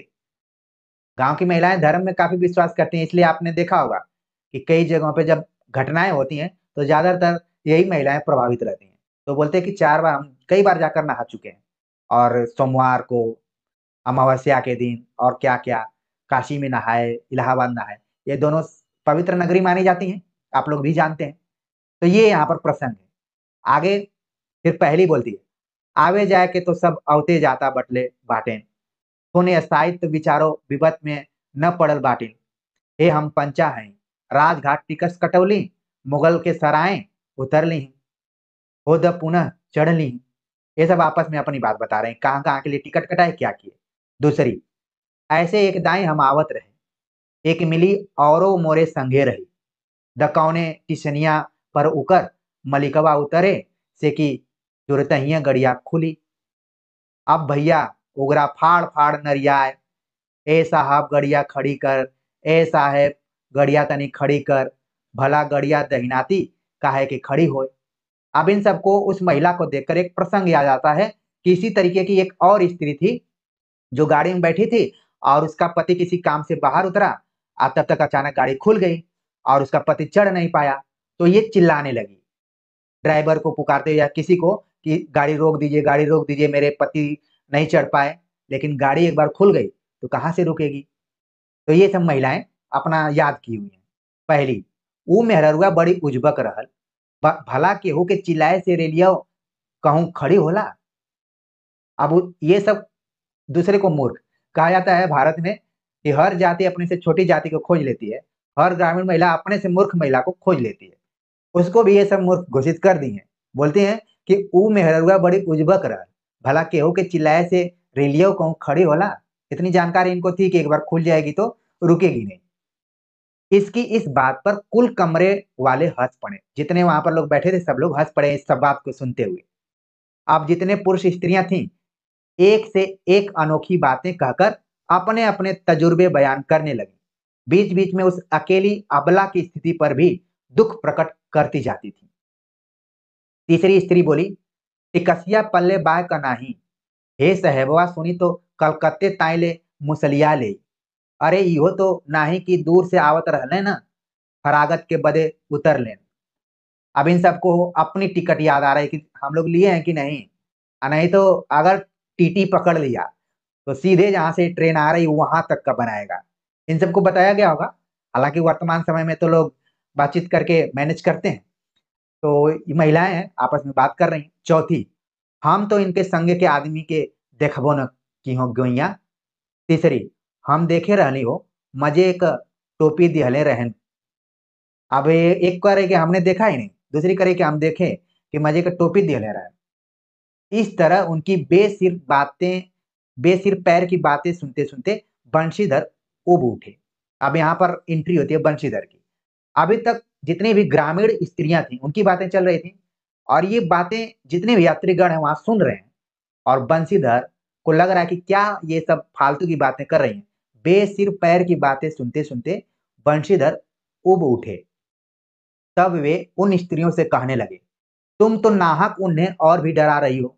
गांव की महिलाएं धर्म में काफी विश्वास करती हैं इसलिए आपने देखा होगा कि कई जगहों पर जब घटनाएं होती हैं तो ज्यादातर यही महिलाएं प्रभावित रहती हैं तो बोलते हैं कि चार बार हम कई बार जाकर नहा चुके हैं और सोमवार को अमावस्या के दिन और क्या क्या काशी में नहाए इलाहाबाद नहाए ये दोनों पवित्र नगरी मानी जाती हैं आप लोग भी जानते हैं तो ये यहाँ पर प्रसंग है आगे फिर पहली बोलती है आवे जाए के तो सब अवते जाता बटले बाटे सोने स्थायित्व विचारों विपत में न पड़ल बाटिन हे हम पंचा हैं राजघाट टिकस कटौली मुगल के सराए उतर ली हो द पुनः चढ़ ली ये सब आपस में अपनी बात बता रहे हैं कहाँ कहाँ के लिए टिकट कटाए क्या किए दूसरी ऐसे एक दाएं हम आवत रहे एक मिली औरों मोरे संघे रही दकौने टिशनिया पर उकर मलिकवा उतरे से कि जुरत गड़िया खुली अब भैया उगरा फाड़ फाड़ नरियाए ए साहब गड़िया खड़ी कर ए साहेब गड़िया तनी खड़ी कर भला गड़िया दहिनाती काहे के खड़ी हो अब इन सबको उस महिला को देखकर एक प्रसंग याद आता है कि इसी तरीके की एक और स्त्री थी जो गाड़ी में बैठी थी और उसका पति किसी काम से बाहर उतरा अब तब तक अचानक गाड़ी खुल गई और उसका पति चढ़ नहीं पाया तो ये चिल्लाने लगी ड्राइवर को पुकारते या किसी को कि गाड़ी रोक दीजिए गाड़ी रोक दीजिए मेरे पति नहीं चढ़ पाए लेकिन गाड़ी एक बार खुल गई तो कहाँ से रुकेगी तो ये सब महिलाएं अपना याद की हुई हैं पहली वो मेहरुआ बड़ी उजबक रहल भला केहू के चिल्लाए से रेलिया कहूँ खड़ी होला अब ये सब दूसरे को मूर्ख कहा जाता है भारत में कि हर जाति अपने से छोटी जाति को खोज लेती है हर ग्रामीण महिला अपने से मूर्ख महिला को खोज लेती है उसको भी ये सब मूर्ख घोषित कर दिए बोलते हैं कि ऊ में हरुआ बड़ी उजबक रहा भला केहू के चिल्लाए से रेलियो कहू खड़ी होला इतनी जानकारी इनको थी कि एक बार खुल जाएगी तो रुकेगी नहीं इसकी इस बात पर कुल कमरे वाले हंस पड़े जितने वहां पर लोग बैठे थे सब लोग हंस पड़े इस सब बात को सुनते हुए अब जितने पुरुष स्त्रियां थीं एक से एक अनोखी बातें कहकर अपने अपने तजुर्बे बयान करने लगी बीच बीच में उस अकेली अबला की स्थिति पर भी दुख प्रकट करती जाती थी तीसरी स्त्री बोली टिकसिया पल्ले बाय का नाही हे सहेबवा सुनी तो कलकत्ते ताइले मुसलिया ले अरे यो तो नाही कि दूर से आवत रहने ना फरागत के बदे उतर लेन अब इन सबको अपनी टिकट याद आ रही कि हम लोग लिए हैं कि नहीं नहीं तो अगर टीटी पकड़ लिया तो सीधे जहाँ से ट्रेन आ रही वहां तक का बनाएगा इन सबको बताया गया होगा हालांकि वर्तमान समय में तो लोग बातचीत करके मैनेज करते हैं तो ये महिलाएं हैं आपस में बात कर रही हैं चौथी हम तो इनके संग के आदमी के देखबो न की हो गोइया तीसरी हम देखे रहनी हो मजे एक टोपी दिहले रहन अब एक करे कि हमने देखा ही नहीं दूसरी करे कि हम देखे कि मजे का टोपी दिहले रहन इस तरह उनकी बेसिर बातें बेसिर पैर की बातें सुनते सुनते बंशीधर उब उठे अब यहाँ पर एंट्री होती है बंशीधर की अभी तक जितने भी ग्रामीण स्त्रियां थी उनकी बातें चल रही थी और ये बातें जितने भी यात्रीगण है वहां सुन रहे हैं और बंसीधर को लग रहा है कि क्या ये सब फालतू की बातें कर रही हैं बेसिर पैर की बातें सुनते सुनते बंशीधर उब उठे तब वे उन स्त्रियों से कहने लगे तुम तो नाहक उन्हें और भी डरा रही हो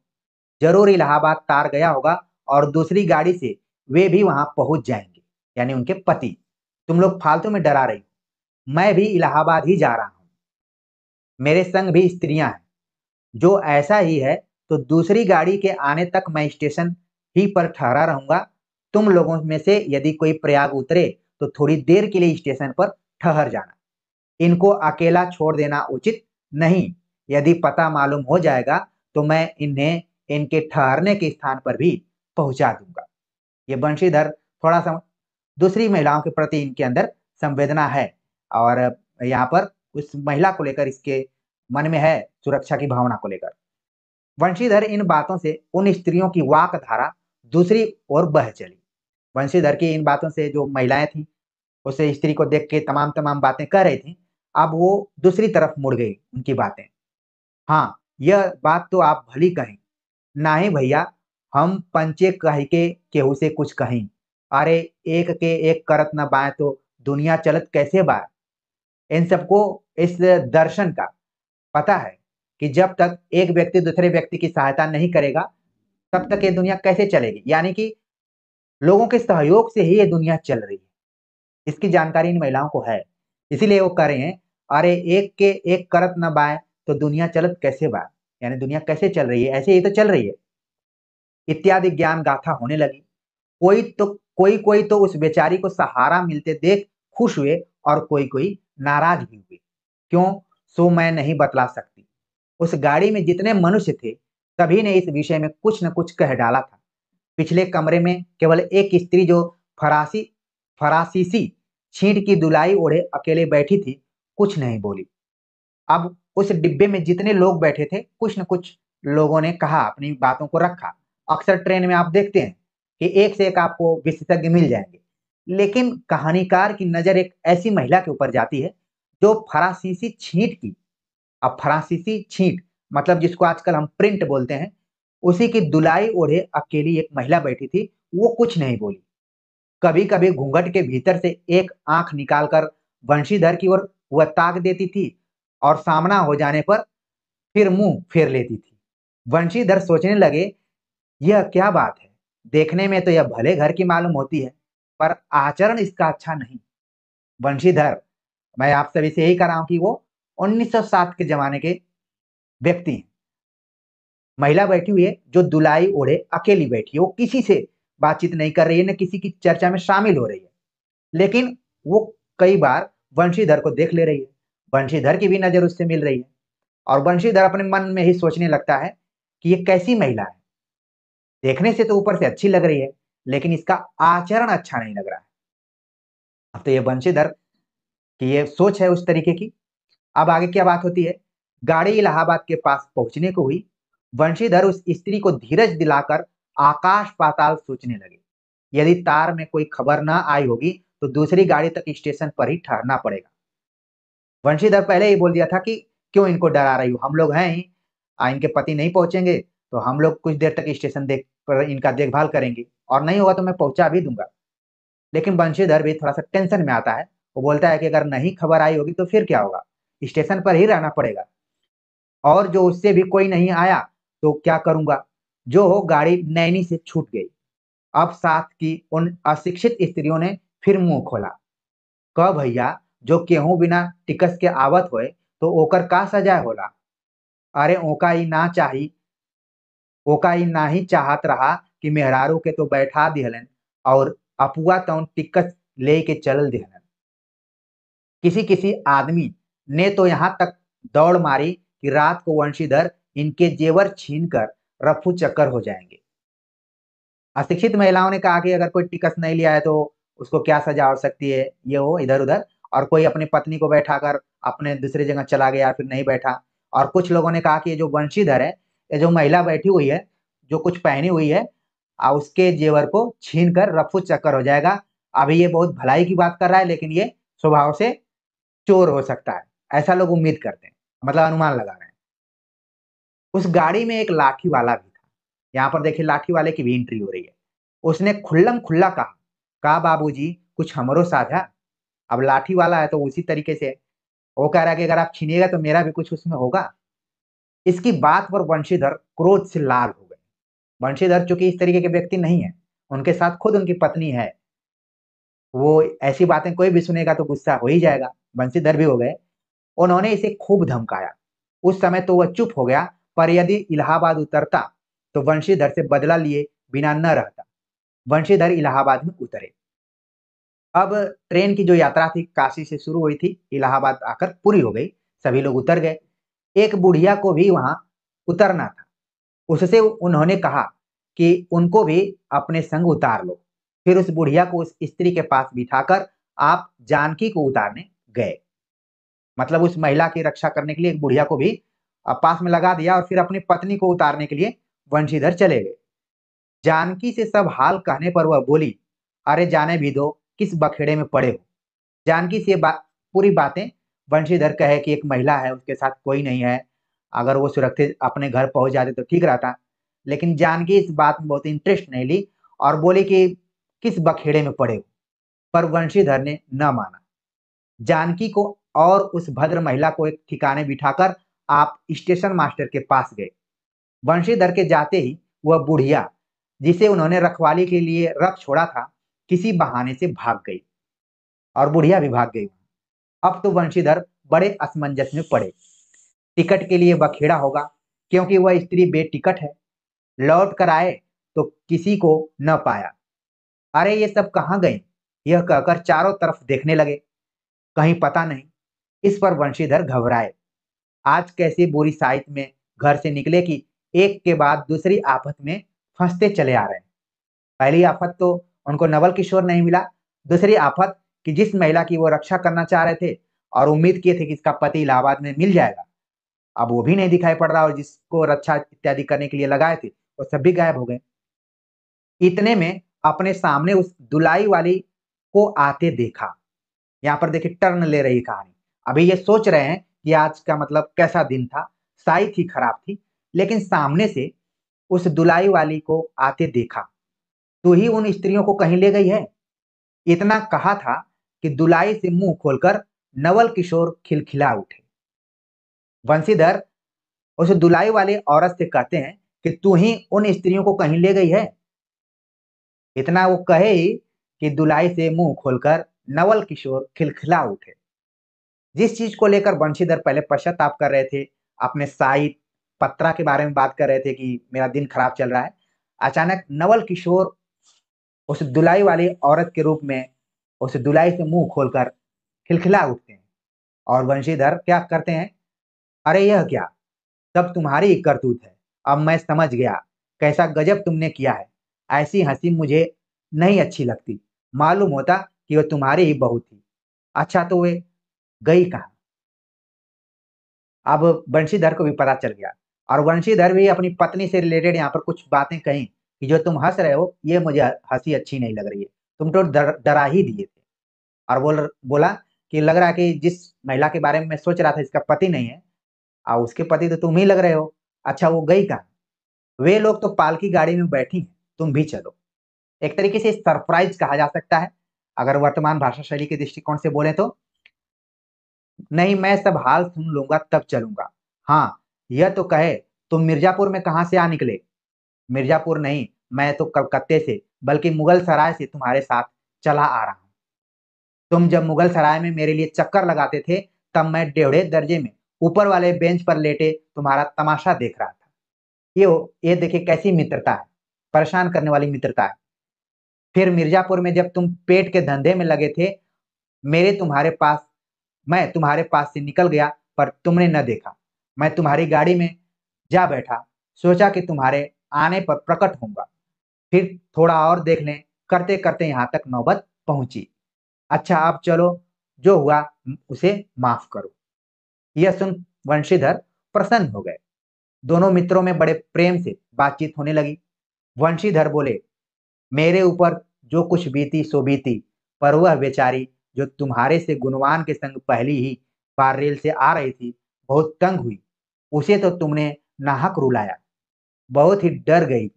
जरूर इलाहाबाद तार गया होगा और दूसरी गाड़ी से वे भी वहां पहुंच जाएंगे यानी उनके पति तुम लोग फालतू में डरा रही हो मैं भी इलाहाबाद ही जा रहा हूँ मेरे संग भी स्त्रियां हैं जो ऐसा ही है तो दूसरी गाड़ी के आने तक मैं स्टेशन ही पर ठहरा रहूंगा तुम लोगों में से यदि कोई प्रयाग उतरे तो थोड़ी देर के लिए स्टेशन पर ठहर जाना इनको अकेला छोड़ देना उचित नहीं यदि पता मालूम हो जाएगा तो मैं इन्हें इनके ठहरने के स्थान पर भी पहुंचा दूंगा ये बंशीधर थोड़ा सा दूसरी महिलाओं के प्रति इनके अंदर संवेदना है और यहाँ पर उस महिला को लेकर इसके मन में है सुरक्षा की भावना को लेकर वंशीधर इन बातों से उन स्त्रियों की वाक धारा दूसरी ओर बह चली वंशीधर की इन बातों से जो महिलाएं थी उसे स्त्री को देख के तमाम तमाम बातें कह रही थी अब वो दूसरी तरफ मुड़ गई उनकी बातें हाँ यह बात तो आप भली कहें ना ही भैया हम पंचे कह के केहू से कुछ कहें अरे एक के एक करत न बाए तो दुनिया चलत कैसे बाए इन सबको इस दर्शन का पता है कि जब तक एक व्यक्ति दूसरे व्यक्ति की सहायता नहीं करेगा तब तक ये दुनिया कैसे चलेगी यानी कि लोगों के सहयोग से ही ये दुनिया चल रही है इसकी जानकारी इन महिलाओं को है इसीलिए वो कह रहे हैं अरे एक के एक करत न बाए तो दुनिया चलत कैसे बाए यानी दुनिया कैसे चल रही है ऐसे ही तो चल रही है इत्यादि ज्ञान गाथा होने लगी कोई तो कोई कोई तो उस बेचारी को सहारा मिलते देख खुश हुए और कोई कोई नाराज भी हुए क्यों सो मैं नहीं बतला सकती उस गाड़ी में जितने मनुष्य थे सभी ने इस विषय में कुछ न कुछ कह डाला था पिछले कमरे में केवल एक स्त्री जो फरासी फरासीसी छींट की दुलाई ओढ़े अकेले बैठी थी कुछ नहीं बोली अब उस डिब्बे में जितने लोग बैठे थे कुछ न कुछ लोगों ने कहा अपनी बातों को रखा अक्सर ट्रेन में आप देखते हैं कि एक से एक आपको विशेषज्ञ मिल जाएंगे लेकिन कहानीकार की नजर एक ऐसी महिला के ऊपर जाती है जो फरासीसी छींट की अब फरासीसी छींट मतलब जिसको आजकल हम प्रिंट बोलते हैं उसी की दुलाई ओढ़े अकेली एक महिला बैठी थी वो कुछ नहीं बोली कभी कभी घूंघट के भीतर से एक आंख निकालकर वंशीधर की ओर वह ताक देती थी और सामना हो जाने पर फिर मुंह फेर लेती थी वंशीधर सोचने लगे यह क्या बात है देखने में तो यह भले घर की मालूम होती है पर आचरण इसका अच्छा नहीं वंशीधर मैं आप सभी से यही कर रहा हूं कि वो 1907 के जमाने के व्यक्ति हैं महिला बैठी हुई है जो दुलाई ओढ़े अकेली बैठी है वो किसी से बातचीत नहीं कर रही है न किसी की चर्चा में शामिल हो रही है लेकिन वो कई बार वंशीधर को देख ले रही है वंशीधर की भी नजर उससे मिल रही है और वंशीधर अपने मन में ही सोचने लगता है कि ये कैसी महिला है देखने से तो ऊपर से अच्छी लग रही है लेकिन इसका आचरण अच्छा नहीं लग रहा है अब तो ये वंशीधर की ये सोच है उस तरीके की अब आगे क्या बात होती है गाड़ी इलाहाबाद के पास पहुंचने को हुई वंशीधर उस स्त्री को धीरज दिलाकर आकाश पाताल सोचने लगे यदि तार में कोई खबर ना आई होगी तो दूसरी गाड़ी तक स्टेशन पर ही ठहरना पड़ेगा वंशीधर पहले ही बोल दिया था कि क्यों इनको डरा रही हो हम लोग हैं ही इनके पति नहीं पहुंचेंगे तो हम लोग कुछ देर तक स्टेशन देख पर इनका देखभाल करेंगे और नहीं होगा तो मैं पहुंचा भी दूंगा लेकिन बंशीधर भी थोड़ा सा टेंशन में आता है वो बोलता है कि अगर नहीं खबर आई होगी तो फिर क्या होगा स्टेशन पर ही रहना पड़ेगा और जो उससे भी कोई नहीं आया तो क्या करूंगा जो हो गाड़ी नैनी से छूट गई अब साथ की उन अशिक्षित स्त्रियों ने फिर मुंह खोला क भैया जो केहू बिना टिकस के आवत होए तो ओकर का सजा होला अरे ओका ही ना चाही ओका ही ना ही चाहत रहा कि मेहरारू के तो बैठा दिलन और अपुआ तो टिकट ले के चल दिलन किसी किसी आदमी ने तो यहाँ तक दौड़ मारी कि रात को वंशीधर इनके जेवर छीन कर रफू चक्कर हो जाएंगे अशिक्षित महिलाओं ने कहा कि अगर कोई टिकस नहीं लिया है तो उसको क्या सजा हो सकती है ये हो इधर उधर और कोई अपनी पत्नी को बैठाकर अपने दूसरी जगह चला गया फिर नहीं बैठा और कुछ लोगों ने कहा कि ये जो वंशीधर है ये जो महिला बैठी हुई है जो कुछ पहनी हुई है और उसके जेवर को छीन कर रफू चक्कर हो जाएगा अभी ये बहुत भलाई की बात कर रहा है लेकिन ये स्वभाव से चोर हो सकता है ऐसा लोग उम्मीद करते हैं मतलब अनुमान लगा रहे हैं उस गाड़ी में एक लाठी वाला भी था यहाँ पर देखिए लाठी वाले की भी एंट्री हो रही है उसने खुल्लम खुल्ला कहा कहा जी कुछ साथ साझा अब लाठी वाला है तो उसी तरीके से वो कह रहा है कि अगर आप छीनिएगा तो मेरा भी कुछ उसमें होगा इसकी बात पर वंशीधर क्रोध से लाल बंशीधर चूंकि इस तरीके के व्यक्ति नहीं है उनके साथ खुद उनकी पत्नी है वो ऐसी बातें कोई भी सुनेगा तो गुस्सा हो ही जाएगा बंशीधर भी हो गए उन्होंने इसे खूब धमकाया उस समय तो वह चुप हो गया पर यदि इलाहाबाद उतरता तो वंशीधर से बदला लिए बिना न रहता वंशीधर इलाहाबाद में उतरे अब ट्रेन की जो यात्रा थी काशी से शुरू हुई थी इलाहाबाद आकर पूरी हो गई सभी लोग उतर गए एक बुढ़िया को भी वहां उतरना था उससे उन्होंने कहा कि उनको भी अपने संग उतार लो फिर उस बुढ़िया को उस स्त्री के पास बिठाकर आप जानकी को उतारने गए मतलब उस महिला की रक्षा करने के लिए एक बुढ़िया को भी पास में लगा दिया और फिर अपनी पत्नी को उतारने के लिए वंशीधर चले गए जानकी से सब हाल कहने पर वह बोली अरे जाने भी दो किस बखेड़े में पड़े हो जानकी से बा, पूरी बातें वंशीधर कहे कि एक महिला है उसके साथ कोई नहीं है अगर वो सुरक्षित अपने घर पहुंच जाते तो ठीक रहता लेकिन जानकी इस बात में बहुत इंटरेस्ट नहीं ली और बोली कि किस बखेड़े में पड़े हो पर वंशीधर ने न माना जानकी को और उस भद्र महिला को एक ठिकाने बिठाकर आप स्टेशन मास्टर के पास गए वंशीधर के जाते ही वह बुढ़िया जिसे उन्होंने रखवाली के लिए रख छोड़ा था किसी बहाने से भाग गई और बुढ़िया भी भाग गई अब तो वंशीधर बड़े असमंजस में पड़े टिकट के लिए बखेड़ा होगा क्योंकि वह स्त्री बेटिकट है लौट कर आए तो किसी को न पाया अरे ये सब कहाँ गए यह कहकर चारों तरफ देखने लगे कहीं पता नहीं इस पर वंशीधर घबराए आज कैसी बुरी साहित में घर से निकले कि एक के बाद दूसरी आफत में फंसते चले आ रहे हैं पहली आफत तो उनको नवल किशोर नहीं मिला दूसरी आफत कि जिस महिला की वो रक्षा करना चाह रहे थे और उम्मीद किए थे कि इसका पति इलाहाबाद में मिल जाएगा अब वो भी नहीं दिखाई पड़ रहा और जिसको रक्षा इत्यादि करने के लिए लगाए थे वो सब भी गायब हो गए इतने में अपने सामने उस दुलाई वाली को आते देखा यहाँ पर देखिए टर्न ले रही कहानी अभी ये सोच रहे हैं कि आज का मतलब कैसा दिन था साई थी खराब थी लेकिन सामने से उस दुलाई वाली को आते देखा तो ही उन स्त्रियों को कहीं ले गई है इतना कहा था कि दुलाई से मुंह खोलकर नवल किशोर खिलखिला उठे वंशीधर उस दुलाई वाली औरत से कहते हैं कि तू ही उन स्त्रियों को कहीं ले गई है इतना वो कहे ही कि दुलाई से मुंह खोलकर नवल किशोर खिलखिला उठे जिस चीज को लेकर वंशीधर पहले पश्चाताप कर रहे थे अपने साई पत्रा के बारे में बात कर रहे थे कि मेरा दिन खराब चल रहा है अचानक नवल किशोर उस दुलाई वाली औरत के रूप में उस दुलाई से मुंह खोलकर खिलखिला उठते हैं और वंशीधर क्या करते हैं अरे यह क्या सब तुम्हारी ही करतूत है अब मैं समझ गया कैसा गजब तुमने किया है ऐसी हंसी मुझे नहीं अच्छी लगती मालूम होता कि वह तुम्हारी ही बहू थी अच्छा तो वे गई कहा अब वंशीधर को भी पता चल गया और वंशीधर भी अपनी पत्नी से रिलेटेड यहाँ पर कुछ बातें कही कि जो तुम हंस रहे हो ये मुझे हंसी अच्छी नहीं लग रही है तुम तो डरा दर, ही दिए थे और बोल बोला कि लग रहा है कि जिस महिला के बारे में मैं सोच रहा था इसका पति नहीं है आ उसके पति तो तुम ही लग रहे हो अच्छा वो गई कहा वे लोग तो पाल की गाड़ी में बैठी हैं तुम भी चलो एक तरीके से सरप्राइज कहा जा सकता है अगर वर्तमान भाषा शैली के दृष्टिकोण से बोले तो नहीं मैं सब हाल सुन लूंगा तब चलूंगा हाँ यह तो कहे तुम मिर्जापुर में कहा से आ निकले मिर्जापुर नहीं मैं तो कलकत्ते से बल्कि मुगल सराय से तुम्हारे साथ चला आ रहा हूं तुम जब मुगल सराय में मेरे लिए चक्कर लगाते थे तब मैं डेढ़े दर्जे में ऊपर वाले बेंच पर लेटे तुम्हारा तमाशा देख रहा था ये हो ये देखे कैसी मित्रता है परेशान करने वाली मित्रता है फिर मिर्जापुर में जब तुम पेट के धंधे में लगे थे मेरे तुम्हारे पास मैं तुम्हारे पास से निकल गया पर तुमने न देखा मैं तुम्हारी गाड़ी में जा बैठा सोचा कि तुम्हारे आने पर प्रकट होऊंगा फिर थोड़ा और देख लें करते करते यहाँ तक नौबत पहुंची अच्छा अब चलो जो हुआ उसे माफ करो यह सुन वंशीधर प्रसन्न हो गए दोनों मित्रों में बड़े प्रेम से बातचीत होने लगी वंशीधर बोले मेरे ऊपर जो कुछ बीती सो बीती पर वह बेचारी जो तुम्हारे से गुणवान के संग पहली ही बार रेल से आ रही थी बहुत तंग हुई उसे तो तुमने नाहक रुलाया बहुत ही डर गई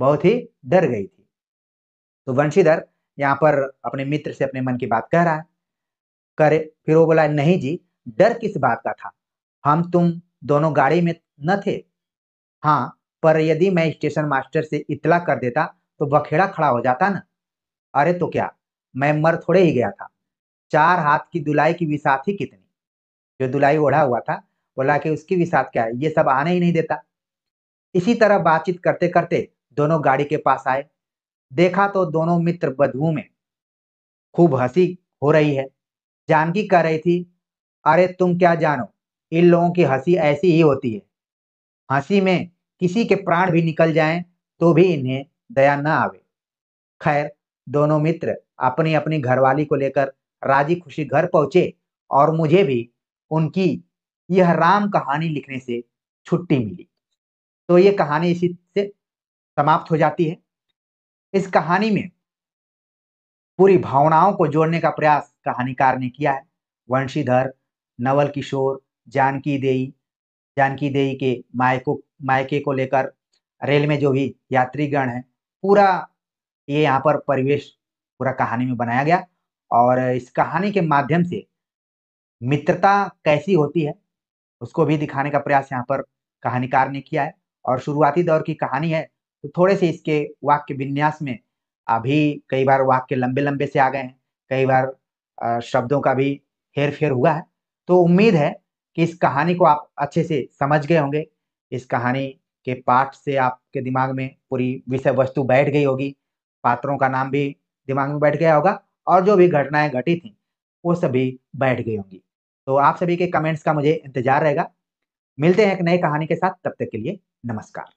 बहुत ही डर गई थी तो वंशीधर यहाँ पर अपने मित्र से अपने मन की बात कह रहा है करे फिर वो बोला नहीं जी डर किस बात का था हम तुम दोनों गाड़ी में न थे हाँ पर यदि मैं स्टेशन मास्टर से इतला कर देता तो बखेड़ा खड़ा हो जाता ना अरे तो क्या मैं मर थोड़े ही गया था चार हाथ की दुलाई की विसात ही कितनी जो दुलाई ओढ़ा हुआ था बोला कि उसकी विसात क्या है ये सब आने ही नहीं देता इसी तरह बातचीत करते करते दोनों गाड़ी के पास आए देखा तो दोनों मित्र बदबू में खूब हंसी हो रही है जानकी कह रही थी अरे तुम क्या जानो इन लोगों की हंसी ऐसी ही होती है हंसी में किसी के प्राण भी निकल जाएं तो भी इन्हें दया ना आवे खैर दोनों मित्र अपनी अपनी घरवाली को लेकर राजी खुशी घर पहुंचे और मुझे भी उनकी यह राम कहानी लिखने से छुट्टी मिली तो ये कहानी इसी से समाप्त हो जाती है इस कहानी में पूरी भावनाओं को जोड़ने का प्रयास कहानीकार ने किया है वंशीधर नवल किशोर जानकी देई जानकी देई के मायको मायके को लेकर रेल में जो भी यात्रीगण है पूरा ये यहाँ पर परिवेश पूरा कहानी में बनाया गया और इस कहानी के माध्यम से मित्रता कैसी होती है उसको भी दिखाने का प्रयास यहाँ पर कहानीकार ने किया है और शुरुआती दौर की कहानी है तो थोड़े से इसके वाक्य विन्यास में अभी कई बार वाक्य लंबे लंबे से आ गए हैं कई बार शब्दों का भी हेर फेर हुआ है तो उम्मीद है कि इस कहानी को आप अच्छे से समझ गए होंगे इस कहानी के पाठ से आपके दिमाग में पूरी विषय वस्तु बैठ गई होगी पात्रों का नाम भी दिमाग में बैठ गया होगा और जो भी घटनाएं घटी थी वो सभी बैठ गई होंगी तो आप सभी के कमेंट्स का मुझे इंतजार रहेगा मिलते हैं एक नई कहानी के साथ तब तक के लिए नमस्कार